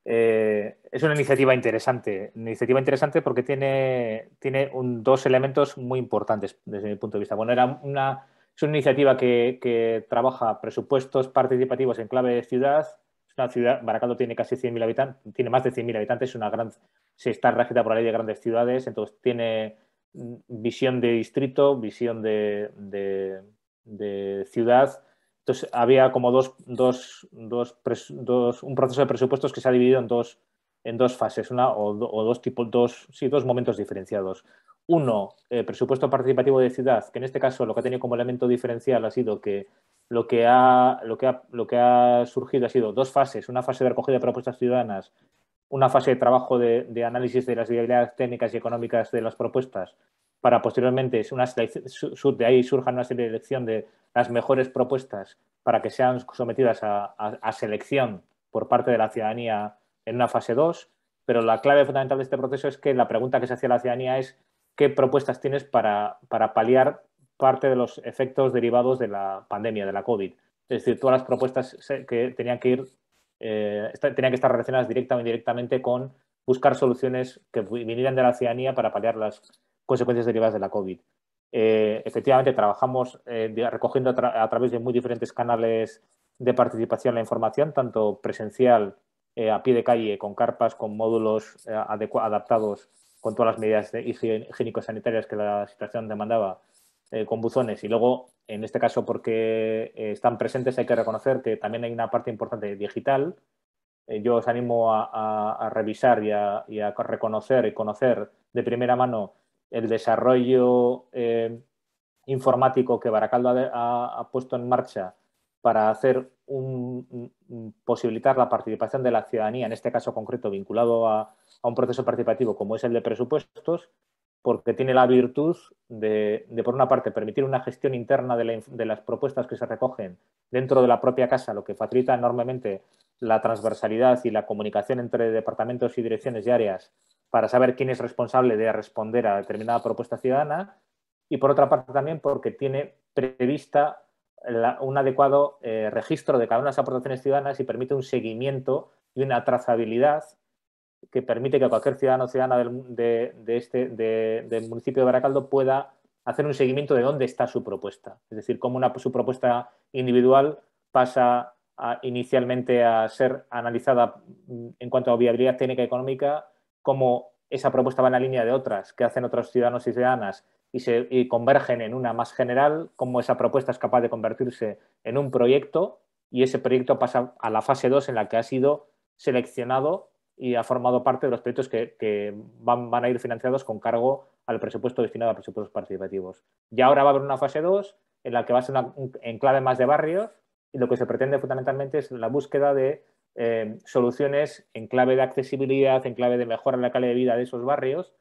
Eh, es una iniciativa interesante, una iniciativa interesante porque tiene, tiene dos elementos muy importantes desde mi punto de vista. Bueno, era una es una iniciativa que, trabaja presupuestos participativos en clave de ciudad. Es una ciudad, Baracaldo tiene casi 100.000 habitantes, tiene más de 100.000 habitantes, es una gran, se está regida por la ley de grandes ciudades, entonces tiene mm, visión de distrito, visión de, ciudad, entonces había como dos, dos, dos, un proceso de presupuestos que se ha dividido en dos, en dos fases, una o, o dos tipo dos, sí, dos momentos diferenciados. Uno, el eh, presupuesto participativo de ciudad, que en este caso lo que ha tenido como elemento diferencial ha sido que lo que ha, lo lo que ha surgido ha sido dos fases, una fase de recogida de propuestas ciudadanas, una fase de trabajo de, análisis de las viabilidades técnicas y económicas de las propuestas, para posteriormente una, de ahí surja una serie de elección de las mejores propuestas para que sean sometidas a, selección por parte de la ciudadanía en una fase dos, pero la clave fundamental de este proceso es que la pregunta que se hacía la ciudadanía es qué propuestas tienes para, paliar parte de los efectos derivados de la pandemia, de la COVID. Es decir, todas las propuestas que tenían que ir, eh, tenían que estar relacionadas directa o indirectamente con buscar soluciones que vinieran de la ciudadanía para paliar las consecuencias derivadas de la COVID. Eh, efectivamente, trabajamos eh, recogiendo a, través de muy diferentes canales de participación la información, tanto presencial a pie de calle, con carpas, con módulos adaptados con todas las medidas higiénico-sanitarias que la situación demandaba eh, con buzones y luego, en este caso, porque eh, están presentes, hay que reconocer que también hay una parte importante digital. Eh, yo os animo a, revisar y a, reconocer y conocer de primera mano el desarrollo informático que Baracaldo ha, puesto en marcha para hacer posibilitar la participación de la ciudadanía, en este caso concreto vinculado a, un proceso participativo como es el de presupuestos, porque tiene la virtud de, por una parte, permitir una gestión interna de, de, las propuestas que se recogen dentro de la propia casa, lo que facilita enormemente la transversalidad y la comunicación entre departamentos y direcciones y áreas para saber quién es responsable de responder a determinada propuesta ciudadana. Y por otra parte también porque tiene prevista un adecuado eh, registro de cada una de las aportaciones ciudadanas y permite un seguimiento y una trazabilidad que permite que cualquier ciudadano o ciudadana del, de, este, municipio de Baracaldo pueda hacer un seguimiento de dónde está su propuesta. Es decir, cómo su propuesta individual pasa inicialmente a ser analizada mm, en cuanto a viabilidad técnica y económica, cómo esa propuesta va en la línea de otras que hacen otros ciudadanos y ciudadanas y, convergen en una más general, cómo esa propuesta es capaz de convertirse en un proyecto y ese proyecto pasa a la fase 2 en la que ha sido seleccionado y ha formado parte de los proyectos que, van, a ir financiados con cargo al presupuesto destinado a presupuestos participativos. Y ahora va a haber una fase 2 en la que va a ser una, más de barrios y lo que se pretende fundamentalmente es la búsqueda de eh, soluciones en clave de accesibilidad, en clave de mejora de la calidad de vida de esos barrios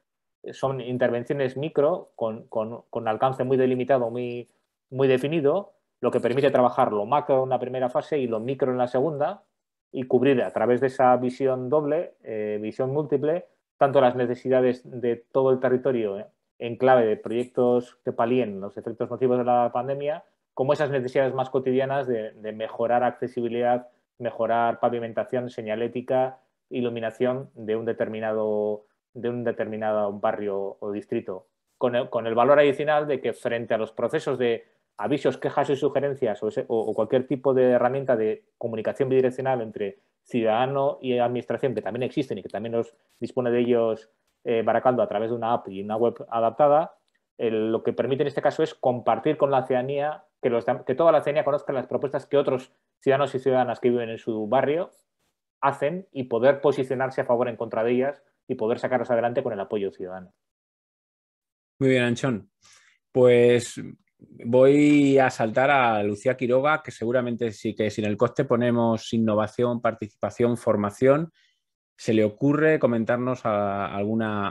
son intervenciones micro con, alcance muy delimitado, muy, muy definido, lo que permite trabajar lo macro en la primera fase y lo micro en la segunda y cubrir a través de esa visión doble, eh, visión múltiple, tanto las necesidades de todo el territorio eh, en clave de proyectos que palíen los efectos nocivos de la pandemia, como esas necesidades más cotidianas de, de mejorar accesibilidad, mejorar pavimentación, señalética, iluminación de un determinado de un determinado barrio o distrito, con el, con el, valor adicional de que frente a los procesos de avisos, quejas y sugerencias o, cualquier tipo de herramienta de comunicación bidireccional entre ciudadano y administración, que también existen y que también nos dispone de ellos eh, Baracaldo a través de una app y una web adaptada, lo que permite en este caso es compartir con la ciudadanía, que, que toda la ciudadanía conozca las propuestas que otros ciudadanos y ciudadanas que viven en su barrio hacen y poder posicionarse a favor o en contra de ellas y poder sacarlos adelante con el apoyo ciudadano. Muy bien, Anchón. Pues voy a saltar a Lucía Quiroga, que seguramente sí que sin el coste ponemos innovación, participación, formación. ¿Se le ocurre comentarnos alguna,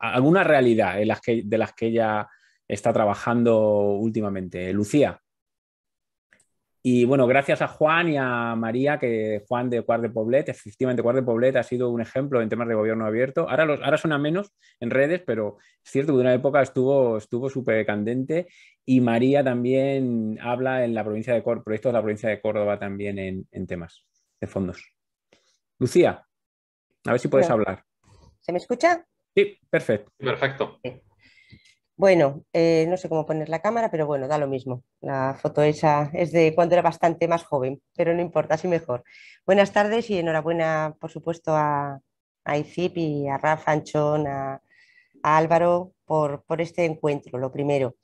alguna realidad en las que, de las que ella está trabajando últimamente? Lucía. Y bueno, gracias a Juan y a María, que Juan de Cuar de Poblet, efectivamente Cuar de Poblet ha sido un ejemplo en temas de gobierno abierto. Ahora, ahora suena menos en redes, pero es cierto que de una época estuvo súper candente. Y María también habla en la provincia de Córdoba, proyectos de la provincia de Córdoba también en, temas de fondos. Lucía, a ver si puedes hablar. ¿Se me escucha? Sí, perfecto. Perfecto. Bueno, eh, no sé cómo poner la cámara, pero bueno, da lo mismo. La foto esa es de cuando era bastante más joven, pero no importa, así mejor. Buenas tardes y enhorabuena, por supuesto, a, ICIP y a Rafa, Anchón, a, Álvaro por, este encuentro, lo primero.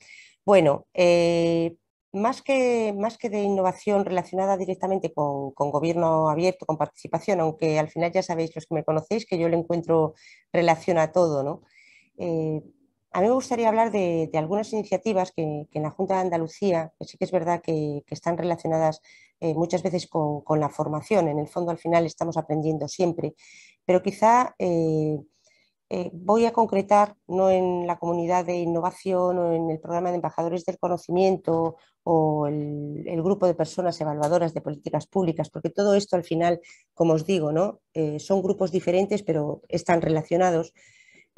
Bueno, eh, más, que, más que de innovación relacionada directamente con, gobierno abierto, con participación, aunque al final ya sabéis los que me conocéis que yo le encuentro relación a todo, ¿no? Eh, a mí me gustaría hablar de, algunas iniciativas que, en la Junta de Andalucía, que sí que es verdad que, están relacionadas eh, muchas veces con, la formación, en el fondo al final estamos aprendiendo siempre, pero quizá eh, eh, voy a concretar no en la comunidad de innovación o en el programa de embajadores del conocimiento o el, el grupo de personas evaluadoras de políticas públicas, porque todo esto al final, como os digo, ¿no? son grupos diferentes pero están relacionados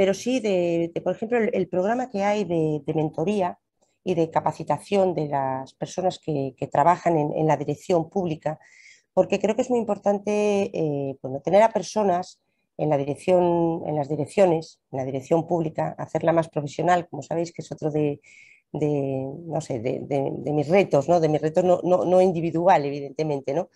pero sí de, por ejemplo, el, programa que hay de, mentoría y de capacitación de las personas que, trabajan en, la dirección pública, porque creo que es muy importante eh, tener a personas en, la dirección, en las direcciones, en la dirección pública, hacerla más profesional, como sabéis que es otro de, sé, de, mis retos, ¿no? de mis retos no, no individual, evidentemente, ¿no?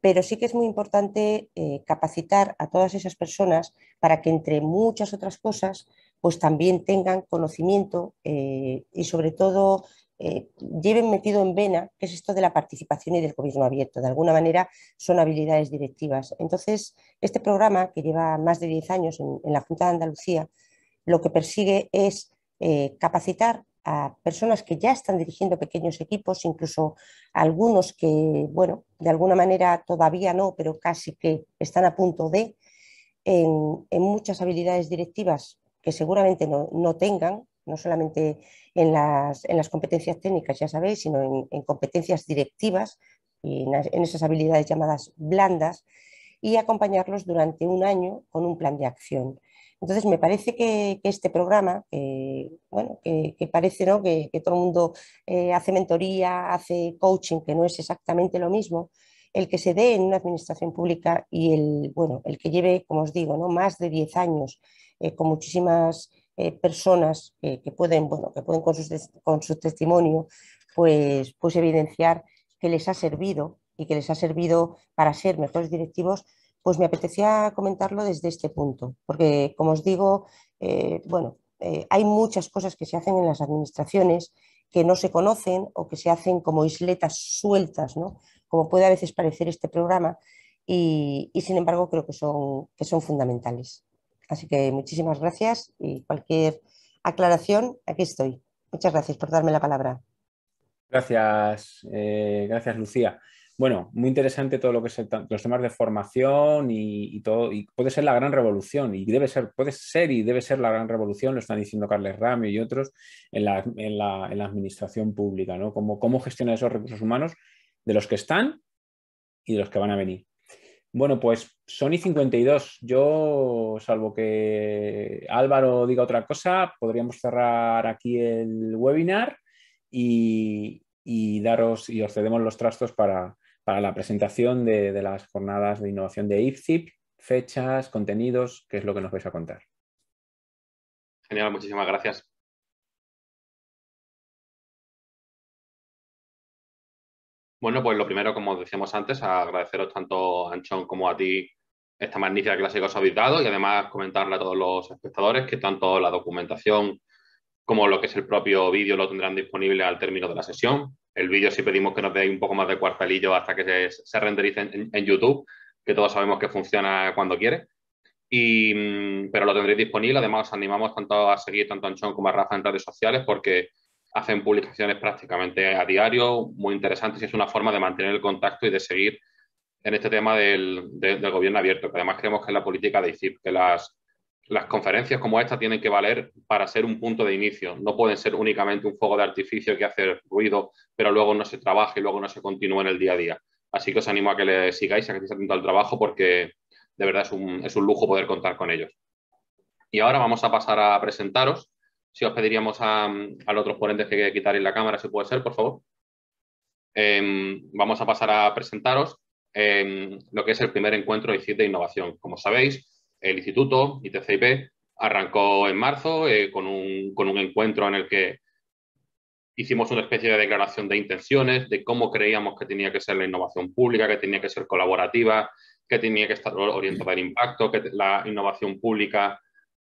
pero sí que es muy importante eh, capacitar a todas esas personas para que entre muchas otras cosas pues también tengan conocimiento eh, y sobre todo eh, lleven metido en vena que es esto de la participación y del gobierno abierto. De alguna manera son habilidades directivas. Entonces, este programa que lleva más de 10 años en, en la Junta de Andalucía, lo que persigue es capacitar a personas que ya están dirigiendo pequeños equipos, incluso algunos que, bueno, de alguna manera todavía no, pero casi que están a punto de, en, muchas habilidades directivas que seguramente no, tengan, no solamente en las, competencias técnicas, ya sabéis, sino en, competencias directivas y en esas habilidades llamadas blandas, y acompañarlos durante un año con un plan de acción. Entonces, me parece que, este programa, bueno, que, parece que, todo el mundo eh, hace mentoría, hace coaching, que no es exactamente lo mismo, el que se dé en una administración pública y el, bueno, el que lleve, como os digo, ¿no? más de 10 años eh, con muchísimas eh, personas que, pueden, bueno, que pueden con, su testimonio pues, pues evidenciar que les ha servido y que les ha servido para ser mejores directivos pues me apetecía comentarlo desde este punto, porque como os digo, eh, bueno, eh, hay muchas cosas que se hacen en las administraciones que no se conocen o que se hacen como isletas sueltas, ¿no? como puede a veces parecer este programa, y, sin embargo creo que son, que son fundamentales. Así que muchísimas gracias y cualquier aclaración, aquí estoy. Muchas gracias por darme la palabra. Gracias, eh, gracias Lucía. Bueno, muy interesante todo lo que es los temas de formación y, todo, y puede ser la gran revolución, y debe ser, puede ser y debe ser la gran revolución, lo están diciendo Carles Rami y otros, en la, administración pública, ¿no? Como cómo gestionar esos recursos humanos de los que están y de los que van a venir. Bueno, pues Sony 52. Yo, salvo que Álvaro diga otra cosa, podríamos cerrar aquí el webinar y, y daros y os cedemos los trastos para, para la presentación de, las jornadas de innovación de Ipsip... fechas, contenidos, qué es lo que nos vais a contar. Genial, muchísimas gracias. Bueno, pues lo primero, como decíamos antes, agradeceros tanto a Anchón como a ti esta magnífica clase que os habéis dado y además comentarle a todos los espectadores que tanto la documentación como lo que es el propio vídeo lo tendrán disponible al término de la sesión el vídeo si pedimos que nos deis un poco más de cuartelillo hasta que se, se renderice en, YouTube, que todos sabemos que funciona cuando quiere. Y, mm, pero lo tendréis disponible. Además, os animamos tanto a seguir tanto a Anchón como a Rafa en redes sociales porque hacen publicaciones prácticamente a diario, muy interesantes y es una forma de mantener el contacto y de seguir en este tema del, gobierno abierto, que además creemos que es la política de ICIP, que las las conferencias como esta tienen que valer para ser un punto de inicio, no pueden ser únicamente un fuego de artificio que hace ruido, pero luego no se trabaje y luego no se continúa en el día a día. Así que os animo a que le sigáis, a que estéis atentos al trabajo porque de verdad es un, lujo poder contar con ellos. Y ahora vamos a pasar a presentaros. Si os pediríamos a, los otros ponentes que quitaréis la cámara, si puede ser, por favor. Em, vamos a pasar a presentaros em, lo que es el primer encuentro de ICIT de innovación. Como sabéis, el instituto ITCIP arrancó en marzo eh, con, un, con un encuentro en el que hicimos una especie de declaración de intenciones, de cómo creíamos que tenía que ser la innovación pública, que tenía que ser colaborativa, que tenía que estar orientada al impacto, que la innovación pública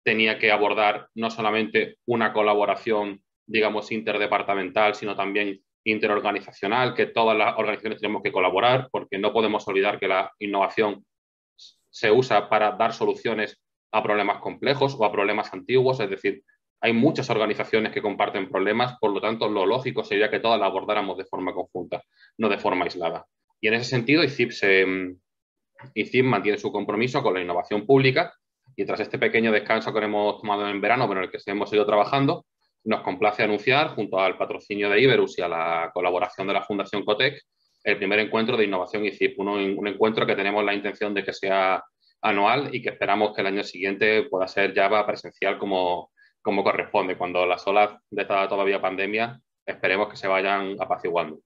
tenía que abordar no solamente una colaboración, digamos, interdepartamental, sino también interorganizacional, que todas las organizaciones tenemos que colaborar, porque no podemos olvidar que la innovación se usa para dar soluciones a problemas complejos o a problemas antiguos, es decir, hay muchas organizaciones que comparten problemas, por lo tanto, lo lógico sería que todas las abordáramos de forma conjunta, no de forma aislada. Y en ese sentido, ICIP, se, mm, mantiene su compromiso con la innovación pública y tras este pequeño descanso que hemos tomado en verano, pero en el que hemos ido trabajando, nos complace anunciar, junto al patrocinio de Iberus y a la colaboración de la Fundación Cotec, el primer encuentro de innovación y uno, un encuentro que tenemos la intención de que sea anual y que esperamos que el año siguiente pueda ser ya presencial como, como corresponde, cuando las olas de esta todavía pandemia esperemos que se vayan apaciguando.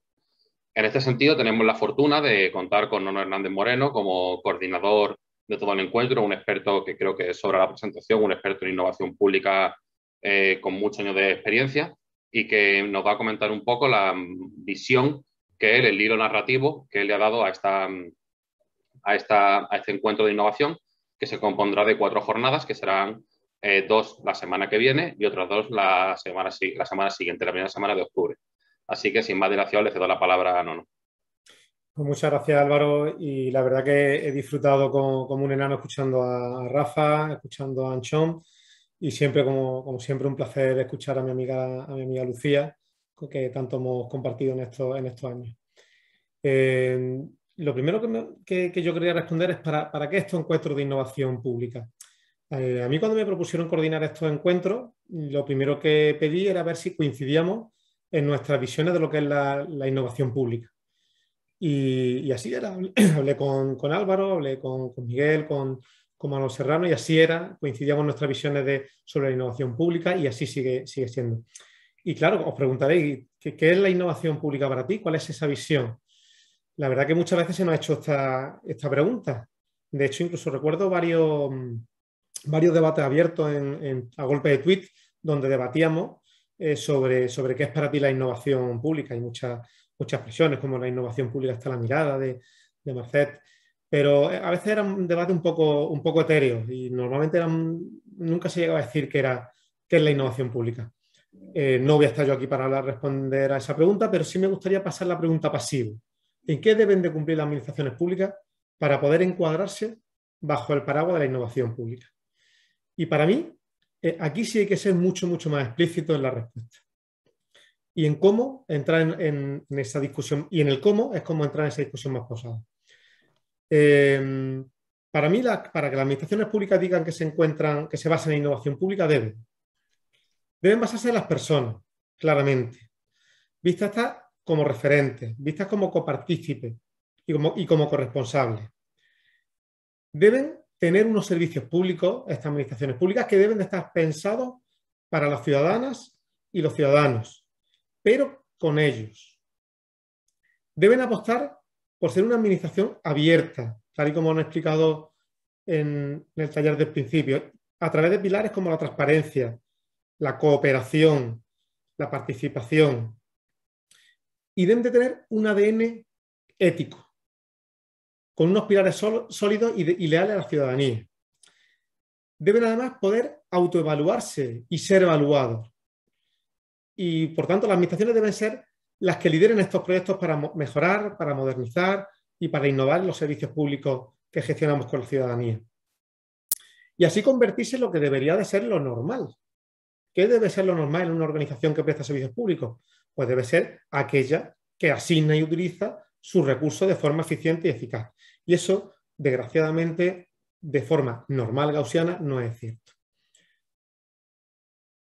En este sentido, tenemos la fortuna de contar con Nono Hernández Moreno como coordinador de todo el encuentro, un experto que creo que sobra la presentación, un experto en innovación pública eh, con muchos años de experiencia y que nos va a comentar un poco la visión él, el hilo narrativo que le ha dado a, esta, a, a este encuentro de innovación, que se compondrá de cuatro jornadas, que serán eh, dos la semana que viene y otras dos la semana, la semana siguiente, la primera semana de octubre. Así que sin más dilación le cedo la palabra a Nono. Pues muchas gracias Álvaro y la verdad que he disfrutado como, un enano escuchando a Rafa, escuchando a Anchón y siempre como, como, siempre un placer escuchar a mi amiga, a mi amiga Lucía que tanto hemos compartido en, estos años. Eh, lo primero que, yo quería responder es para, para qué estos encuentros de innovación pública. Eh, a mí cuando me propusieron coordinar estos encuentros, lo primero que pedí era ver si coincidíamos en nuestras visiones de lo que es la, innovación pública. Y, así era. Hablé con, Álvaro, hablé con, Miguel, con, Manuel Serrano, y así era. Coincidíamos en nuestras visiones sobre la innovación pública y así sigue, sigue siendo. Y claro, os preguntaréis, ¿qué, es la innovación pública para ti? ¿Cuál es esa visión? La verdad que muchas veces se nos ha hecho esta, pregunta. De hecho, incluso recuerdo varios, mm, varios debates abiertos a golpe de tweet donde debatíamos eh, sobre, sobre qué es para ti la innovación pública. Hay muchas, muchas presiones, como la innovación pública está la mirada de, de pero eh, a veces era un debate un poco, un poco etéreo y normalmente nunca se llegaba a decir era, qué es la innovación pública. Eh, no voy a estar yo aquí para responder a esa pregunta, pero sí me gustaría pasar la pregunta pasiva. ¿En qué deben de cumplir las administraciones públicas para poder encuadrarse bajo el paraguas de la innovación pública? Y para mí, eh, aquí sí hay que ser mucho, mucho más explícito en la respuesta. Y en cómo entrar en, esa discusión, y en el cómo es cómo entrar en esa discusión más posada. Em, para mí, para que las administraciones públicas digan que se encuentran, que se basan en innovación pública, deben Deben basarse en las personas, claramente, vistas como referentes, vistas como copartícipes y como, y como corresponsables. Deben tener unos servicios públicos, estas administraciones públicas, que deben de estar pensados para las ciudadanas y los ciudadanos, pero con ellos. Deben apostar por ser una administración abierta, tal y como han explicado en, el taller del principio, a través de pilares como la transparencia, la cooperación, la participación. Y deben de tener un ADN ético, con unos pilares sólidos y, leales a la ciudadanía. Deben además poder autoevaluarse y ser evaluados. Y por tanto, las administraciones deben ser las que lideren estos proyectos para mejorar, para modernizar y para innovar los servicios públicos que gestionamos con la ciudadanía. Y así convertirse en lo que debería de ser lo normal, ¿Qué debe ser lo normal en una organización que presta servicios públicos? Pues debe ser aquella que asigna y utiliza sus recursos de forma eficiente y eficaz. Y eso, desgraciadamente, de forma normal gaussiana, no es cierto.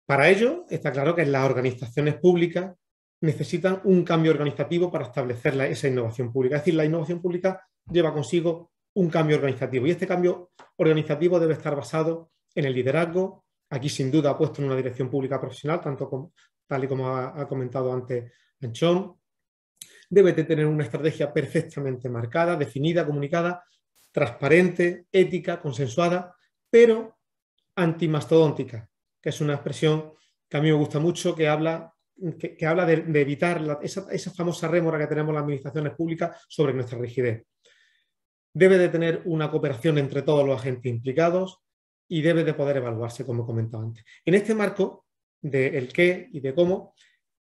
Para ello, está claro que las organizaciones públicas necesitan un cambio organizativo para establecer esa innovación pública. Es decir, la innovación pública lleva consigo un cambio organizativo y este cambio organizativo debe estar basado en el liderazgo, Aquí, sin duda, ha puesto en una dirección pública profesional, tanto tal y como ha, comentado antes Anchón. Debe de tener una estrategia perfectamente marcada, definida, comunicada, transparente, ética, consensuada, pero antimastodóntica, que es una expresión que a mí me gusta mucho, que habla, habla de, evitar esa, esa, famosa rémora que tenemos las administraciones públicas sobre nuestra rigidez. Debe de tener una cooperación entre todos los agentes implicados, y debe de poder evaluarse, como he comentado antes. En este marco del qué y de cómo,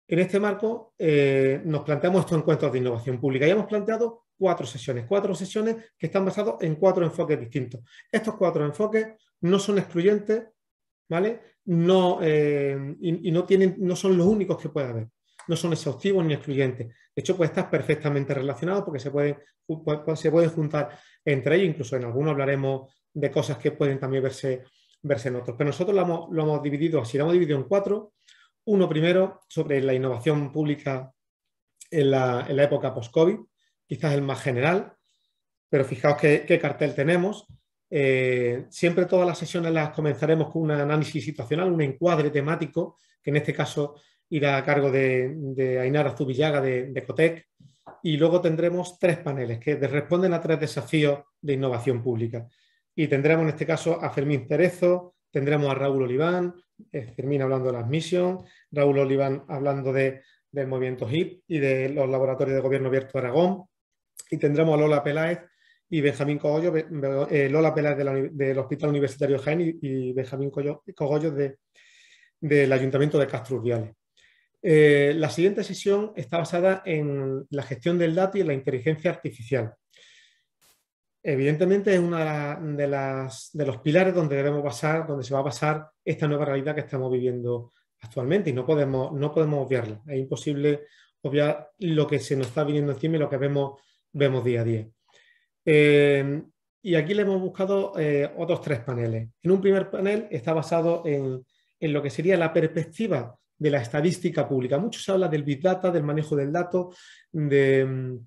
en este marco eh, nos planteamos estos encuentros de innovación pública y hemos planteado cuatro sesiones, cuatro sesiones que están basadas en cuatro enfoques distintos. Estos cuatro enfoques no son excluyentes, ¿vale? No, eh, y, no, tienen, no son los únicos que puede haber no son exhaustivos ni excluyentes. De hecho, puede estar perfectamente relacionados porque se pueden, se pueden juntar entre ellos. Incluso en alguno hablaremos de cosas que pueden también verse, verse en otros. Pero nosotros lo hemos, dividido así, lo hemos dividido en cuatro. Uno primero sobre la innovación pública en la, época post-COVID, quizás el más general, pero fijaos qué, cartel tenemos. Eh, siempre todas las sesiones las comenzaremos con un análisis situacional, un encuadre temático, que en este caso irá a cargo de, de Ainara Zubillaga de, de, Cotec. Y luego tendremos tres paneles que responden a tres desafíos de innovación pública. Y tendremos en este caso a Fermín Cerezo, tendremos a Raúl Oliván, eh, Fermín hablando de las misiones, Raúl Oliván hablando de, del movimiento HIP y de los laboratorios de gobierno abierto de Aragón. Y tendremos a Lola Peláez y Benjamín Cogollo, eh, Lola Peláez del Hospital Universitario Jaén y, Benjamín Cogollo del Ayuntamiento de Castro eh, la siguiente sesión está basada en la gestión del dato y en la inteligencia artificial evidentemente es uno de, los pilares donde debemos basar, donde se va a basar esta nueva realidad que estamos viviendo actualmente y no podemos, no podemos obviarla. Es imposible obviar lo que se nos está viniendo encima y lo que vemos, vemos día a día. Eh, y aquí le hemos buscado eh, otros tres paneles. En un primer panel está basado en, en, lo que sería la perspectiva de la estadística pública. Mucho se habla del big data, del manejo del dato, de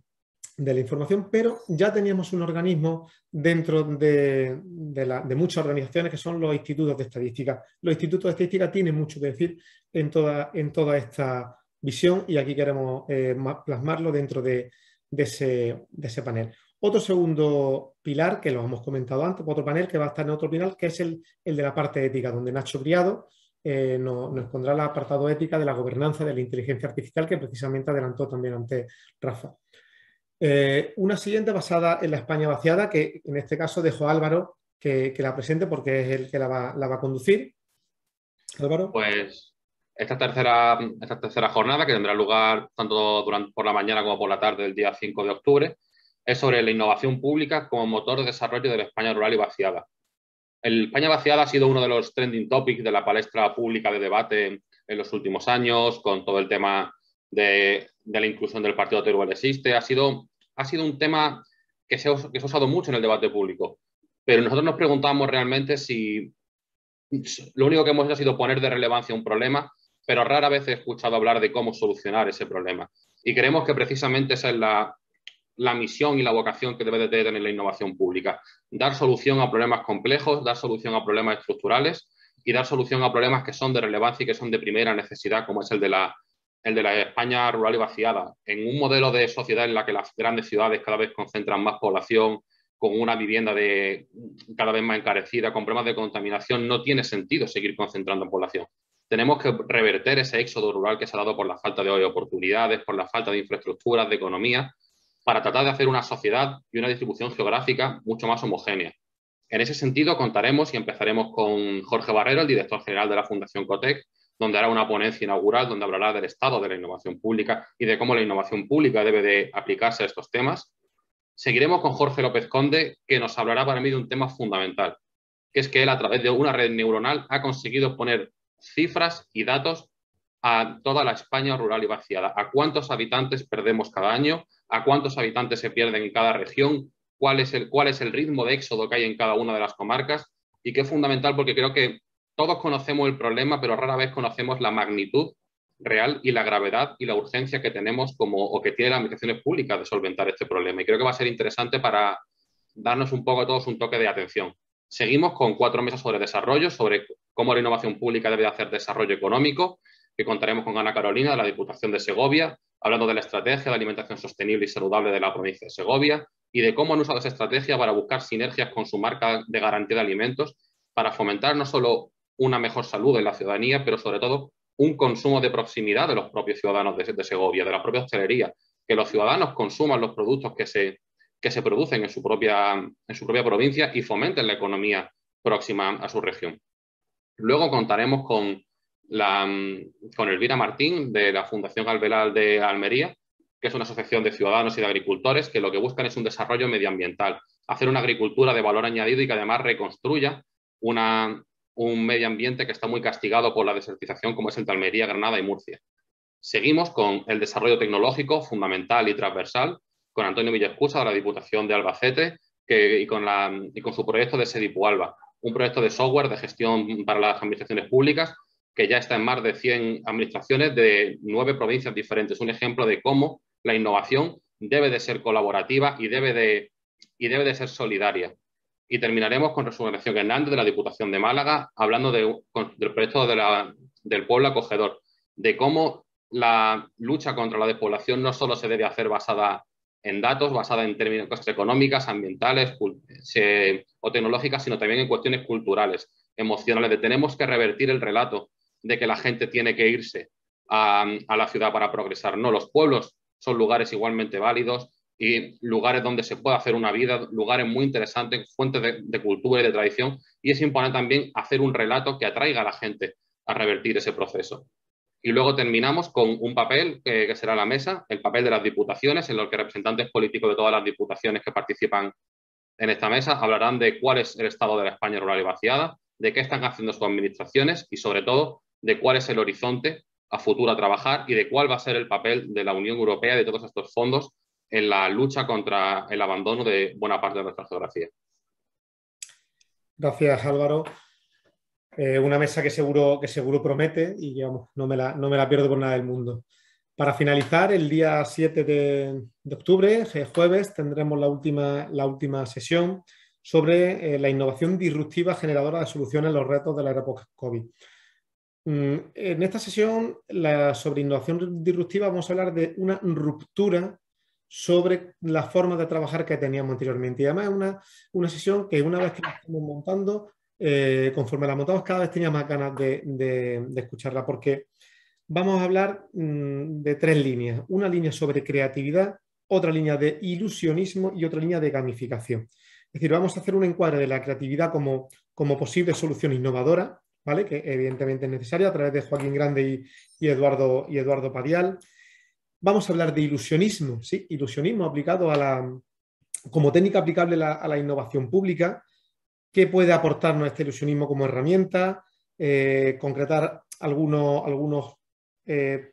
de la información, pero ya teníamos un organismo dentro de, muchas organizaciones que son los institutos de estadística. Los institutos de estadística tienen mucho que decir en toda, en toda esta visión y aquí queremos eh, plasmarlo dentro de ese, de, ese, panel. Otro segundo pilar, que lo hemos comentado antes, otro panel que va a estar en otro pilar, que es el, de la parte ética, donde Nacho Criado eh, nos, nos, pondrá el apartado ética de la gobernanza de la inteligencia artificial, que precisamente adelantó también antes Rafa. Eh, una siguiente basada en la España vaciada, que en este caso dejo a Álvaro que, la presente porque es el que la va, a conducir. Álvaro. Pues esta tercera, esta tercera jornada, que tendrá lugar tanto durante, por la mañana como por la tarde del día 5 de octubre, es sobre la innovación pública como motor de desarrollo de la España rural y vaciada. El España vaciada ha sido uno de los trending topics de la palestra pública de debate en los últimos años, con todo el tema de, la inclusión del Partido Teruel existe, ha sido, ha sido un tema que se, ha usado mucho en el debate público, pero nosotros nos preguntamos realmente si lo único que hemos hecho ha sido poner de relevancia un problema, pero rara vez he escuchado hablar de cómo solucionar ese problema. Y creemos que precisamente esa es la, la misión y la vocación que debe tener la innovación pública. Dar solución a problemas complejos, dar solución a problemas estructurales y dar solución a problemas que son de relevancia y que son de primera necesidad, como es el de la el de la España rural y vaciada, en un modelo de sociedad en la que las grandes ciudades cada vez concentran más población, con una vivienda cada vez más encarecida, con problemas de contaminación, no tiene sentido seguir concentrando en población. Tenemos que reverter ese éxodo rural que se ha dado por la falta de oportunidades, por la falta de infraestructuras, de economía, para tratar de hacer una sociedad y una distribución geográfica mucho más homogénea. En ese sentido, contaremos y empezaremos con Jorge Barrero, el director general de la Fundación COTEC, donde hará una ponencia inaugural donde hablará del estado de la innovación pública y de cómo la innovación pública debe de aplicarse a estos temas. Seguiremos con Jorge López Conde, que nos hablará para mí de un tema fundamental, que es que él a través de una red neuronal ha conseguido poner cifras y datos a toda la España rural y vaciada, a cuántos habitantes perdemos cada año, a cuántos habitantes se pierden en cada región, cuál es el, cuál es el ritmo de éxodo que hay en cada una de las comarcas y que es fundamental porque creo que todos conocemos el problema, pero rara vez conocemos la magnitud real y la gravedad y la urgencia que tenemos como o que tienen las administraciones públicas de solventar este problema. Y creo que va a ser interesante para darnos un poco a todos un toque de atención. Seguimos con cuatro mesas sobre desarrollo, sobre cómo la innovación pública debe hacer desarrollo económico, que contaremos con Ana Carolina de la Diputación de Segovia, hablando de la estrategia de alimentación sostenible y saludable de la provincia de Segovia y de cómo han usado esa estrategia para buscar sinergias con su marca de garantía de alimentos para fomentar no solo una mejor salud de la ciudadanía, pero sobre todo un consumo de proximidad de los propios ciudadanos de, Segovia, de la propia hostelería, que los ciudadanos consuman los productos que se, que se producen en su, propia, en su propia provincia y fomenten la economía próxima a su región. Luego contaremos con, la, con Elvira Martín de la Fundación Alveral de Almería, que es una asociación de ciudadanos y de agricultores que lo que buscan es un desarrollo medioambiental, hacer una agricultura de valor añadido y que además reconstruya una, un medio ambiente que está muy castigado por la desertización, como es el de Almería, Granada y Murcia. Seguimos con el desarrollo tecnológico fundamental y transversal, con Antonio Villascusa, de la Diputación de Albacete y, con su proyecto de Sedipu Alba, un proyecto de software de gestión para las administraciones públicas que ya está en más de 100 administraciones de nueve provincias diferentes. Un ejemplo de cómo la innovación debe de ser colaborativa y debe de, y debe de ser solidaria y terminaremos con Resurrección Hernández de la Diputación de Málaga, hablando del proyecto del pueblo acogedor, de cómo la lucha contra la despoblación no solo se debe hacer basada en datos, basada en términos económicos, económicas, ambientales o tecnológicas, sino también en cuestiones culturales, emocionales. tenemos que revertir el relato de que la gente tiene que irse a la ciudad para progresar. No, los pueblos son lugares igualmente válidos, y lugares donde se puede hacer una vida, lugares muy interesantes, fuentes de, cultura y de tradición, y es importante también hacer un relato que atraiga a la gente a revertir ese proceso. Y luego terminamos con un papel eh, que será la mesa, el papel de las diputaciones, en el que representantes políticos de todas las diputaciones que participan en esta mesa hablarán de cuál es el estado de la España rural y vaciada, de qué están haciendo sus administraciones y, sobre todo, de cuál es el horizonte a futuro a trabajar y de cuál va a ser el papel de la Unión Europea de todos estos fondos en la lucha contra el abandono de buena parte de nuestra geografía. Gracias, Álvaro. Eh, una mesa que seguro, que seguro promete y no, me la, no me la pierdo por nada del mundo. Para finalizar, el día 7 de, octubre, jueves, tendremos la última, la última sesión sobre eh, la innovación disruptiva generadora de soluciones a los retos de la era post-COVID. Mm, en esta sesión sobre innovación disruptiva vamos a hablar de una ruptura sobre la forma de trabajar que teníamos anteriormente. Y además una, sesión que una vez que la estamos montando, eh, conforme la montamos, cada vez tenía más ganas de, escucharla, porque vamos a hablar mm, de tres líneas. Una línea sobre creatividad, otra línea de ilusionismo y otra línea de gamificación. Es decir, vamos a hacer un encuadre de la creatividad como, posible solución innovadora, ¿vale? que evidentemente es necesaria a través de Joaquín Grande y, y Eduardo, y Eduardo Padial vamos a hablar de ilusionismo, ¿sí? Ilusionismo aplicado a la, como técnica aplicable a la innovación pública. ¿Qué puede aportarnos este ilusionismo como herramienta? Eh, concretar algunos, algunos eh,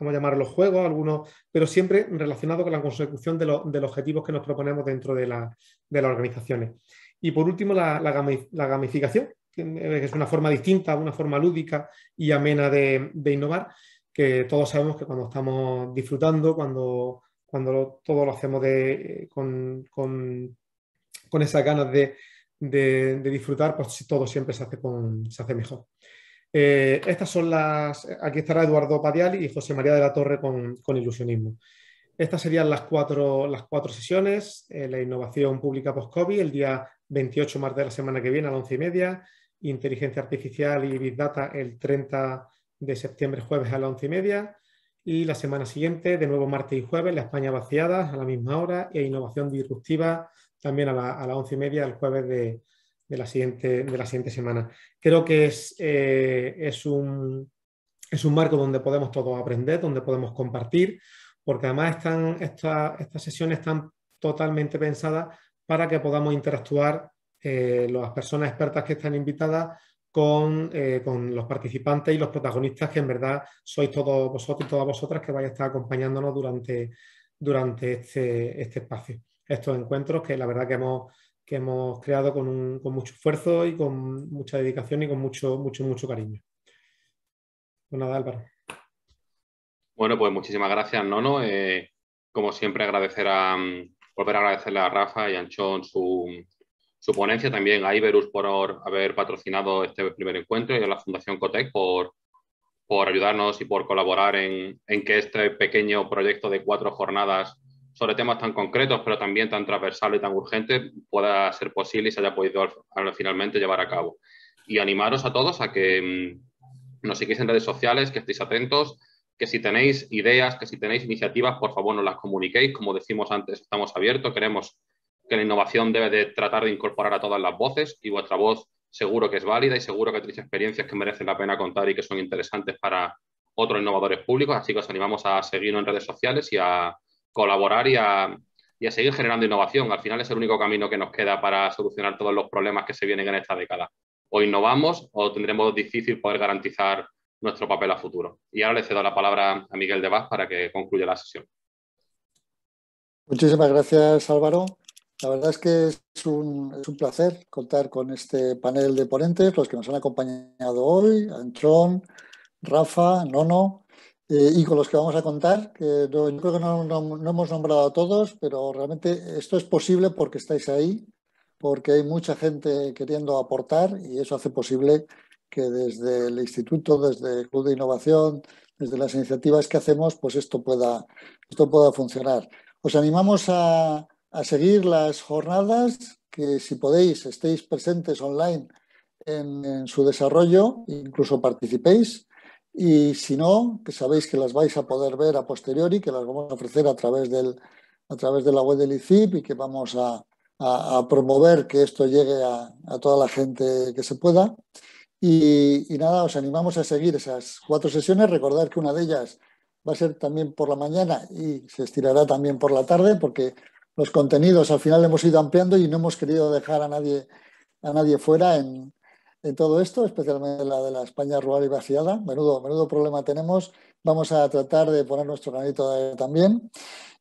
vamos a llamarlo juegos, algunos, pero siempre relacionado con la consecución de, los objetivos que nos proponemos dentro de, las organizaciones. Y por último, la, gamificación, que es una forma distinta, una forma lúdica y amena de innovar, que todos sabemos que cuando estamos disfrutando, cuando, cuando todo lo hacemos de, eh, con, esas ganas de, de, disfrutar, pues todo siempre se hace, con, se hace mejor. Eh, estas son las. Aquí estará Eduardo Padial y José María de la Torre con, con ilusionismo. Estas serían las cuatro, las cuatro sesiones: eh, la innovación pública post-COVID, el día 28 de de la semana que viene a las 11 y media, inteligencia artificial y Big Data el 30 de septiembre jueves a las once y media y la semana siguiente, de nuevo martes y jueves, la España vaciada a la misma hora e innovación disruptiva también a, la, las once y media el jueves de, la siguiente, de la siguiente semana. Creo que es, eh, es, un, es un marco donde podemos todos aprender, donde podemos compartir, porque además están, estas sesiones están totalmente pensadas para que podamos interactuar eh, las personas expertas que están invitadas eh, con, los participantes y los protagonistas que en verdad sois todos vosotros y todas vosotras que vais a estar acompañándonos durante, durante este, este espacio, estos encuentros que la verdad que hemos, que hemos creado con, un, con mucho esfuerzo y con mucha dedicación y con mucho, mucho, mucho cariño. Pues Álvaro. Bueno, pues muchísimas gracias, Nono. Eh, como siempre, agradecer a, mm, volver a agradecerle a Rafa y a Anchón su, su ponencia, también a Iberus por haber patrocinado este primer encuentro y a la Fundación Cotec por, ayudarnos y por colaborar en, que este pequeño proyecto de cuatro jornadas sobre temas tan concretos, pero también tan transversales y tan urgentes, pueda ser posible y se haya podido finalmente llevar a cabo. Y animaros a todos a que mm, nos sigáis en redes sociales, que estéis atentos, que si tenéis ideas, que si tenéis iniciativas, por favor nos las comuniquéis. Como decimos antes, estamos abiertos, queremos que la innovación debe de tratar de incorporar a todas las voces y vuestra voz seguro que es válida y seguro que tenéis experiencias que merecen la pena contar y que son interesantes para otros innovadores públicos. Así que os animamos a seguirnos en redes sociales y a colaborar y a, y a seguir generando innovación. Al final es el único camino que nos queda para solucionar todos los problemas que se vienen en esta década. O innovamos o tendremos difícil poder garantizar nuestro papel a futuro. Y ahora le cedo la palabra a Miguel de Vaz para que concluya la sesión. Muchísimas gracias, Álvaro. La verdad es que es un, es un, placer contar con este panel de ponentes, los que nos han acompañado hoy, Antron, Rafa, Nono, eh, y con los que vamos a contar, que no, creo que no, no, hemos nombrado a todos, pero realmente esto es posible porque estáis ahí, porque hay mucha gente queriendo aportar y eso hace posible que desde el instituto, desde el Club de Innovación, desde las iniciativas que hacemos, pues esto pueda, esto pueda funcionar. Os animamos a, a seguir las jornadas, que si podéis estéis presentes online en, su desarrollo, incluso participéis. Y si no, que sabéis que las vais a poder ver a posteriori, que las vamos a ofrecer a través, del, a través de la web del ICIP y que vamos a, a, promover que esto llegue a, a, toda la gente que se pueda. Y, y, nada, os animamos a seguir esas cuatro sesiones. Recordar que una de ellas va a ser también por la mañana y se estirará también por la tarde, porque los contenidos al final hemos ido ampliando y no hemos querido dejar a nadie, a nadie fuera en, todo esto, especialmente la de la España rural y vaciada. Menudo, menudo problema tenemos. Vamos a tratar de poner nuestro granito de, también.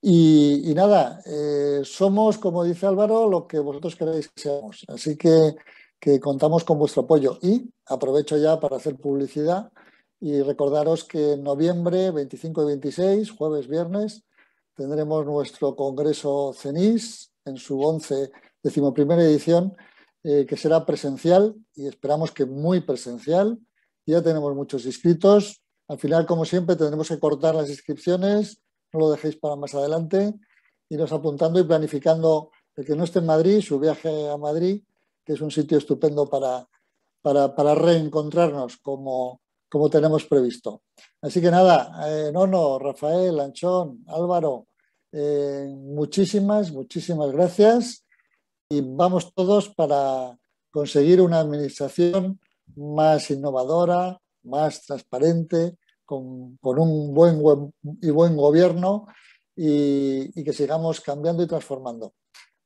Y, nada, eh, somos, como dice Álvaro, lo que vosotros queréis que seamos. Así que, que contamos con vuestro apoyo. Y aprovecho ya para hacer publicidad y recordaros que en noviembre 25 y 26, jueves, viernes, tendremos nuestro Congreso CENIS en su 11, decimoprimera edición, eh, que será presencial y esperamos que muy presencial. Ya tenemos muchos inscritos. Al final, como siempre, tendremos que cortar las inscripciones, no lo dejéis para más adelante, iros apuntando y planificando el que no esté en Madrid, su viaje a Madrid, que es un sitio estupendo para, para, reencontrarnos como, como tenemos previsto. Así que nada, eh, Nono, Rafael, Anchón, Álvaro, eh, muchísimas, muchísimas gracias y vamos todos para conseguir una administración más innovadora, más transparente, con, un buen, y buen gobierno y, que sigamos cambiando y transformando.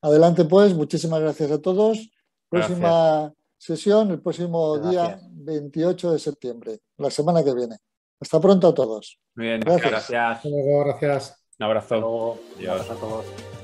Adelante pues, muchísimas gracias a todos. Próxima sesión, el próximo día 28 de septiembre, la semana que viene. Hasta pronto a todos. bien, gracias. gracias. Un abrazo. a todos.